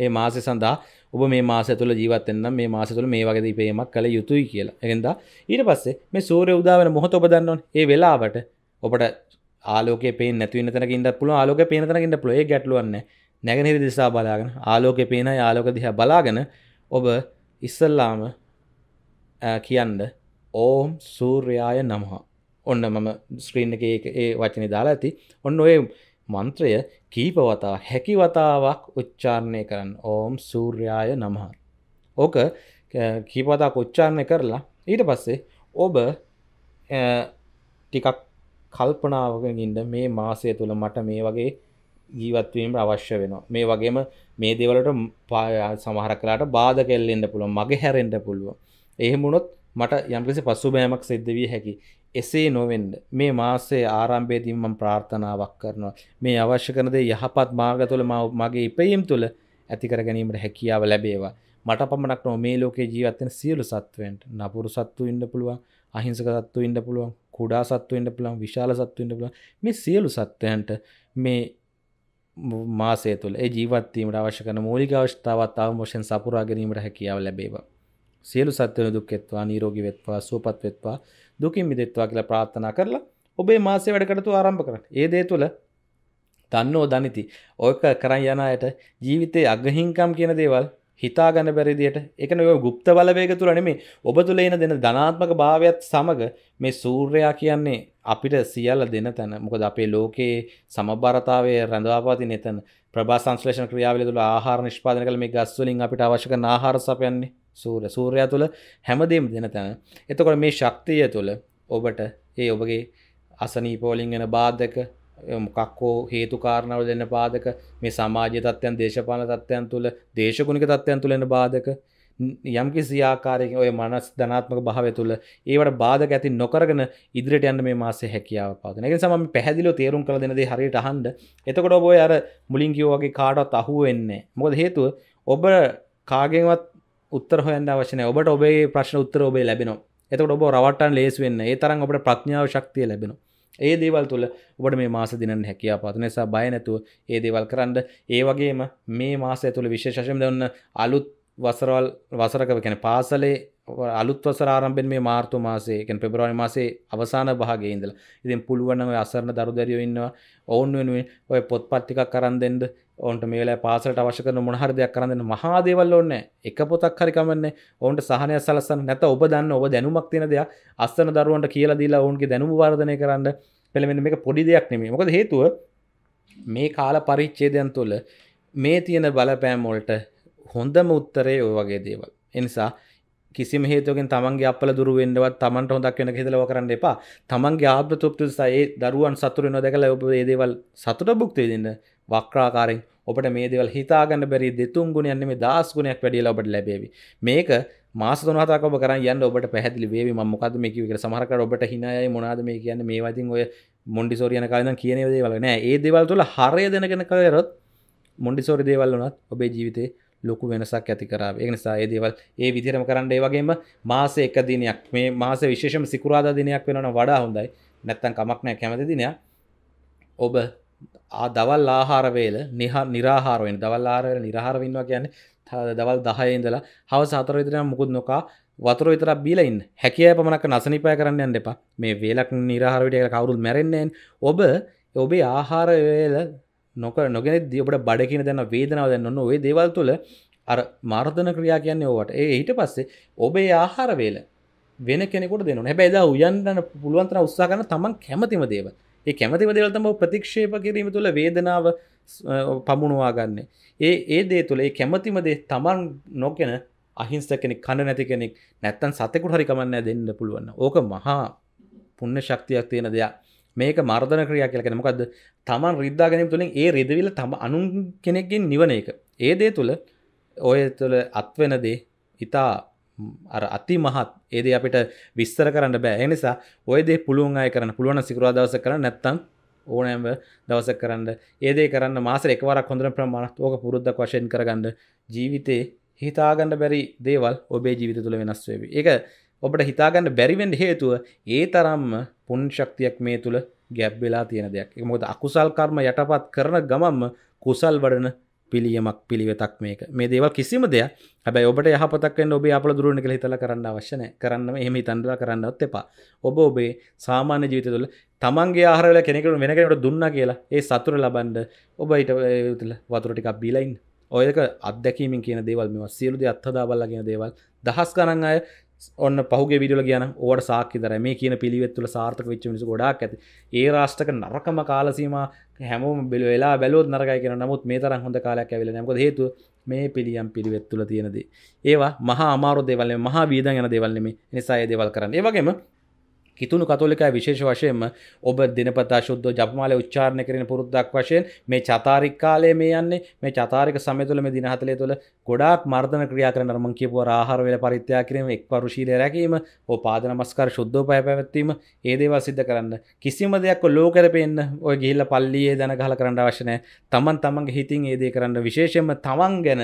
Speaker 1: ඒ මාසය සඳහා ඔබ මේ මාස තුළ ජීවත්තෙන්න්න මේ මාස තුළ මේ වගේ පේමක් කළ යුතුයි කියලා එකද ඊට පස්සේ මේ සූරය උදාවන මොහොත ඔබ දන්නවන් ඒ වෙලාවට ඔබට ආලෝක පේ නැතිව තැකින්ට පුළ ආලෝක පේනතනකින්ට පුළේ ගැටලුවන්න නැගනිර දිසා බලාගෙන ආලෝක පේන ආලෝක දිහ බලාගෙන ඔබ ඉස්සල්ලාම කියන්න ඕම් සූර්යාය නමහා ඔන්න මම ස්ක්‍රීන් එක ඒ වචනය දාලා ඇති ඔන්න ඔය මන්ත්‍රය කීපවතා හැකිවතාවක් උච්චාරණය කරන්න ඕම් සූර්යාය නමහ. ඕක කීපවතා කොච්චාරණය කරලා ඊට පස්සේ ඔබ ටිකක් කල්පනාවකින්ද මේ මාසය තුළ මට මේ වගේ ජීවත්වීමට අවශ්‍ය වෙනවා මේ වගේම මේ දෙවලට සමහර කලාට බාධ කෙල්ලෙන්ට පුළුව මගේ හැරෙන්ට පුළුව එහෙමුණොත් මට යම්කිසි පසු බෑමක් සිද්ධ වී හැකි එසේ නොවෙන්ඩ මේ මාසේ ආරම්භයේදීම ප්‍රාර්ථනාවක් කරනවා මේ අවශ්‍ය කරනද යහපත් මාර්ග තුළ මගේ ඉපයීම් තුළ ඇතිකර ගැනීමට හැකියාව ලැබේවා මට පමණක් නො මේ ලෝකේ ජීවත්තෙන සියලු සත්වෙන්ට නපුරු සත්තු ඉන්න පුළුවන් අහිංසක සත්තු ඉන්න පුළුවන් කුඩා සත්තු ඉන්න පුළුවන් විශාල සත්තු ඉන්න පුළුවන් මේ සියලු සත්වයන්ට මේ මාසේ තුළ ජීවත්වීමට අවශ්‍ය කන මූලික අවශ්‍යාවත් අවමෝෂෙන් සපුරා ගැනීමට හැකියාව ලැබේවා සියලු සත්වන දුක් එත්වා නීරෝගි වෙත්වා සූපත් වෙත්වා දුකින් මිදෙත්වා කියලා ප්‍රාර්ථනා කරලා ඔබේ මාසේ වැඩකටතු ආරම්භ කරන්න ඒ දේ තුළ දන්නෝ දනිති ඕක කරන් යනයට ජීවිතේ අගහිංකම් කියන දේවල් හිතාගන්න බැරිදියට එකන ඔය ගුප්ත බලවේග තුළ නෙමේ ඔබ තුළ එන දෙන ධනාත්මක භාවයත් සමග මේ සූර්යා කියන්නේ අපිට සියල්ල දෙන තැන මොකද අපේ ලෝකයේ සමබරතාවය රැඳවාපාතින එතන ප්‍රභා සංශ්ලේෂණ ක්‍රියාවලිය තුළ ආහාර නිෂ්පාදනය කළ මේ ගස් වලින් අපිට අවශ්‍ය කරන ආහාර සපයන්නේ සූර සූරයා තුළ හැමදේම් දෙන තැන එතකොට මේ ශක්තිය තුළ ඔබට ඒ ඔබගේ අසනී පෝලිං එන බාධක මොකක්කෝ හේතු කාරණාව දෙන්න පාදක මේ සමාජ තත්වයන් දේශපාන තත්වයන් තුළ දේශකුණික තත්වයන් තුළෙන බාධක යම්කි සියාකාරයක ඔය මනස් ධනාත්මක භාව තුළ ඒවට බාධ ඇති නොකරගෙන ඉදිරිට යන්න මේ මාසේ හැකියාව පාදන එක සම පැහදිල තේරුම් කළ දෙනද හරිට හන්ඩ එතකොට ඔබ අර මුලින්කිෝ වගේ කාඩත් අහුවෙන්නේ මොද හේතුව ඔබ කාගෙන්වත් උත්තර හොයන්න අවශ්‍යන ඔබට ඔබේ ප්‍රශ්න උත්තර ඔබේ ලැබෙනවා එතකට ඔබ රවටන් ලේස් වෙන්න ඒ තරම් ඔබට ප්‍රඥාව ශක්තිය ලැබෙන ඒ දේවල් තුළ ඔබට මේ මාස දිනන්න හැකියා පත් නිසා බයනැතුව ඒ දේවල් කරන්න ඒ වගේම මේ මාසය තුළ විශේෂශම දෙන්න අලුත් වසරවල් වසරකව කැන පාසලේ අලුත් වසරාරම්භෙන් මේ මාර්තු මාසේ කැන පෙබරවානි මාසේ අවසාන භාගයේ ඉඳලා ඉතින් පුළුවන් නම් ඔය අසරණ දරුදරියෝ ඉන්නවා ඔවුන් වෙනුවෙන් ඔය පොත්පත් ටිකක් කරන් දෙන්න ඔන්ට මේලා පාසලට අවශ්‍ය කරන මොනහරි දෙයක් කරන්න මහා දේවල් ඕනේ එක පොතක් හරි කමන්නේ ඔවුන්ට සහනය සලස්සන්න නැත ඔබ දන්න ඔබ දැනුමක් තියෙන දෙයක් අස්සන දරුවන්ට කියලා දීලා ඔවුන්ගේ දැනුම වර්ධනය කරන්න පෙළමෙන මේක පොඩි දෙයක් නෙමේ මොකද හේතුව මේ කාල පරිච්ඡේදයන් තුළ මේ තියෙන බලපෑම් වලට හොඳම උත්තරේ ඔය වගේ දේවල් එනිසා කිසිම හේතුවකින් තමන්ගේ අපල දුරුවෙන්ඩවත් තමන්ට හොදක් වෙන හිතලව කරන්න එපා තමන්ගේ ආබ්‍රතෘප්තිසයේ දරුවන් සතුරෙන දැකලා ඔබ ඒදේවල් සතුට භුක්තිය දෙන්න වක්්‍රාකාරෙන් ඔබට මේ දෙවල් හිතාගන්න බැරි දෙතුන් ගුණයන්න මේ දස් ගුණයක් වැඩියල ඔබට ලැබේවි මේක මාසතුනහතක ඔබ කරන්න යන්න ඔබට පැහැදිලි වේවි මොකද මේ කිවි සමහරකට ඔබට හිනයයි මොනාද මේ කියන්න මේ වතින් ඔය මොන්ඩිසෝරියන කාලන කියන දේවල නෑ ඒ දෙවල් තුළ හරය දෙනගෙන කරොත් මොන්ඩිසෝරි දේවල් වනත් ඔබේ ජීවිතේ ලොකු වෙනසක් ඇති කරාව එනිසා ඒ දේවල් ඒ විදිරම කරන්න වගේම මාස එක දිනයක් මේ මාස විශේෂම සිකුරාද දිනයක් වෙනන වඩා හොඳයි නැත්තන් කමක් නෑ කැමති දිනයක් ඔබ ආ දවල් ආහාරවේල නිහ නිරහාරවෙන් දවල් ආරවල නිරහාරවෙන්වා කියන්න දවල් දහයඉදලා හව සතර විතරන මුකුත් නොකා වතුර විතර බීලයින් හැකිය පමණක් නසනිපය කරන්න යන්න එපා මේ වේලක් නිරහාරවිටය කවරුත් මැරෙන්න්නේෙන් ඔබ ඔබේ ආහාරවේල නොක නොගෙන දියබට බඩකින දැන්න වේදනාව දැන්න ඔන්න ඔේ දේවල් තුළ අර මාර්ධන ක්‍රියා කියන්නේ ඕවට ඒ ඊට පස්සේ ඔබේ ආහාරවේල වෙන කෙනෙකුට දෙනු හැබැයිද උයන්න්න පුළුවන්තර උත්සා කරන තමන් කැමතිම දේව ඒ කැමතිම දෙවල්තම ප්‍රතික්ෂේප කිරීම තුළ වේදනාව පමුණවා ගන්න ඒ ඒ දේ තුළ ඒ කැමතිමදේ තමන් නොකෙන අහිංස කෙනෙක් කණ නැති කෙනෙක් නැත්තන් සතෙකුට හරිකමන්න දෙන්න පුළුවන්න ඕක මහා පුන්න ශක්තියක් තියෙන දෙයක් මේක මර්ධන ක්‍රියා කියල කෙනමකක්ද තමන් රිද්ධාගැනීම තුළින් ඒ රිදවිල තම අනුන් කෙනෙක්ගෙන් නිවන එක ඒ දේ තුළ ඔය තුළ අත්වෙනදේ ඉතා අර අති මහත් ඒද අපිට විස්තර කරන්න බෑ එනිසා ඔයදේ පුළුවන් අය කරන්න පුළුවන සිකරවා දවස කර නැත්තං ඕනෑම දවස කරන්න ඒදේ කරන්න මාස එකවරක් හොඳර ප්‍රමාණත් ඕක පුරුද්ධ වශයෙන් කරගන්න ජීවිතේ හිතාගන්න බැරි දේවල් ඔබේ ජීවිත තුළ වෙනස්වේවි එක ඔබට හිතාගන්න බැරිවෙන්ඩ හේතුව ඒ තරම්ම පුන් ශක්තියක් මේ තුළ ගැබ් වෙලා තියෙන දෙයක් මොද අකුසල් කර්ම යටපත් කරන ගමම්ම කුසල් වඩන පිළියමක් පිළිවෙතක් මේක මේ දේවල් කිසිම දෙයක් හැබැයි ඔබට යහපතක් වෙන්න ඔබේ අපල දුරවන කියලා හිතලා කරන්න අවශ්‍ය නැහැ කරන්න එහෙම හිතන්නලා කරන්නවත් එපා ඔබ ඔබේ සාමාන්‍ය ජීවිතය තුළ තමන්ගේ ආහාරවල කෙනෙකුට වෙන කෙනෙකුට දුන්නා කියලා ඒ සතුට ලබන්න ඔබ ඊට වතුර ටිකක් බීලා ඉන්න ඔය දෙක අත්දැකීමෙන් කියන දේවල් මේවා සියලු දේ අත්හදාබල්ලා කියන දේවල් දහස් ගණන් අය ඔන්න පහුගේ විඩියල කියන ඕට සාක්කිදර මේ කියන පිළිවෙත්තුල සාර්ථක වෙච්ච මිනිස ගොඩක් ඇති ඒ රාෂ්ටක නරකම කාලසීම හැම බෙල වෙලා බැලොත් නරකයි කියෙන නමුත් මේ තරන් හොඳ කාලයක් ඇවිල නැක හේතු මේ පිළියම් පිළිවෙත්තුල තියෙනදී ඒවා මහා අමාරු දෙවල්ල මහා වීදන් යන දෙවල්ලෙම නිසාය දෙවල් කරන්න ඒවගේම කිතුුණු කතෝලිකා විශේෂ වශයෙන්ම ඔබ දිනපතා ශුද්ධ ජපමාල උච්චාරණ කරන පුරුද්දක් වශයෙන් මේ චතාරික් කාලය මේ යන්නේ මේ චතාරික සමතුල මේ දිනහතලය තුළ ගොඩාක් මර්ධන ක්‍රියා කරන මං කියපුව ආහාරවෙල පරිත්‍යා කිරීම එක් පරුශීලය රැකීම ඕ පාදනමස්කර ශුද්ධෝ පය පැවැත්වීම ඒ දේවල් සිද්ධ කරන්න කිසිම දෙයක් ලෝකර පෙන්න්න ඔය ගිහිල්ල පල්ලියේ දැන ගහල කරන්න අවශ්‍යනය තමන් තමන්ගේ හිතින් ඒදේ කරන්න විශේෂම තමන් ගැන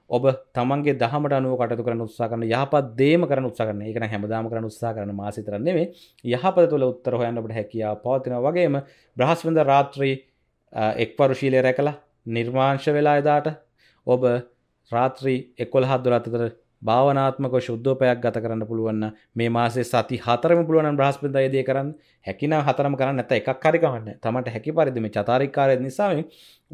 Speaker 1: ඔබ තමන්ගේ දහමට අනුව කටතු කරන උත්සා කරන යහපත් දේම කරන උත්සා කරන එකන හැමදාම කරන උත්සා කරන මාසිතරන්නේ මේ යහපත තුළ උත්තර හොයන්නට හැකියා පවතින වගේම බ්‍රහස්වඳ රාත්‍රී එක්පරුශීලය රැකලා නිර්මාංශ වෙලා එදාට ඔබ රාත්‍රී එක්වල හත් දුරත්තතර භාවනාත්මක ශුද්ධෝපයක් ගත කරන්න පුළුවන් මේ මාසේ සති හතරම පුළුවන් බ්‍රහස්පතින්දා ඒ දේ කරන්න හැකිනම් හතරම කරන්න නැත්නම් එකක් හරි කමන්න තමන්ට හැකි පරිදි මේ චතාරිකාරය නිසාවෙන්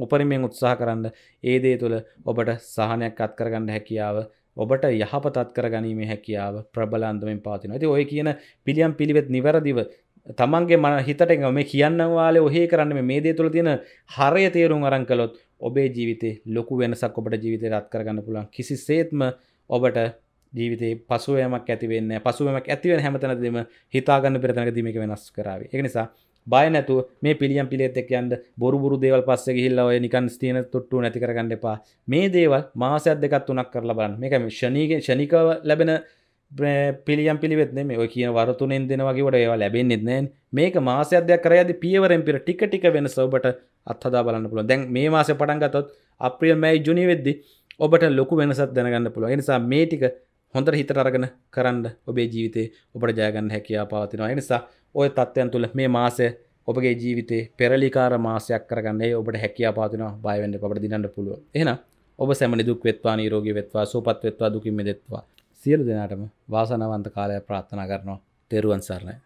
Speaker 1: උපරිමයෙන් උත්සාහ කරන්න ඒ දේ තුළ ඔබට සහනයක් අත් කරගන්න හැකියාව ඔබට යහපතත් කරගැනීමේ හැකියාව ප්‍රබලන්දමෙන් පවතිනවා. ඉතින් ඔය කියන පිළියම් පිළිවෙත් නිවැරදිව තමන්ගේ මන හිතට මේ කියන්න වාලේ ඔහේ කරන්න මේ දේ තුළ තියෙන හරය තේරුම් අරන් කළොත් ඔබේ ජීවිතේ ලොකු වෙනසක් ඔබට ජීවිතේ රත් කරගන්න පුළුවන්. කිසිසේත්ම ඔබට ජීවිතේ පසුවයමක් ඇතිවෙන්න පසුවමක් ඇතිවෙන හැමතනදම හිතාගන්න පෙරතනක දීමක වෙනස් කරාව එකනිසා බය නැතු මේ පිළියම් පිලෙත්තෙක් යන්ට බොරුරු දේවල් පස්ස හිල්ල ඔය නිකන් ස්තියන තොට්ටු නැතිකරගන්න එපා මේ දේවල් මාසයක් දෙකත් වනක් කරලා බලන්න මේක ශනීගෙන් ශනිකව ලැබෙන පිළියම් පිළිවෙත් මේ ඔය කියන වරතුනෙන් දෙනවගේ වට ඒවා ලැබෙන් නෙත්නෑ මේක මාසයදයක් කරයද පියවරෙන් පිර ටික ටික වෙන සවබට අත්හදා බලන්න පුළුව දැන් මේ මාස පටන්ගතොත් අප්‍රියල් මැයි ජුනි වෙද්දි ඔබට ලොකු වෙනසත් දැනගන්න පුළුව නිසා මේටික හොඳට හිතට අරගෙන කරන්න ඔබේ ජීවිතේ ඔබට ජයගන්න හැකියා පවතිනවා නිසා ඔය තත්ත්වයන් තුළ මේ මාසය ඔබගේ ජීවිතේ පෙරලිකාර මාසයක් කරගන්නේ ඔබට හැකියා පාතිනවා බයවෙන්න පට දිනන්න පුළුව එන ඔබ සැමනි දුක් වෙත්වා නීරෝගී වෙත්වා සූපත් වෙත්වා දුකින් මෙදෙත්වා සියලු දෙනාටම වාසනාවන්ත කාලය ප්‍රාත්ථනා කරනවා තෙරුවන් සරණයි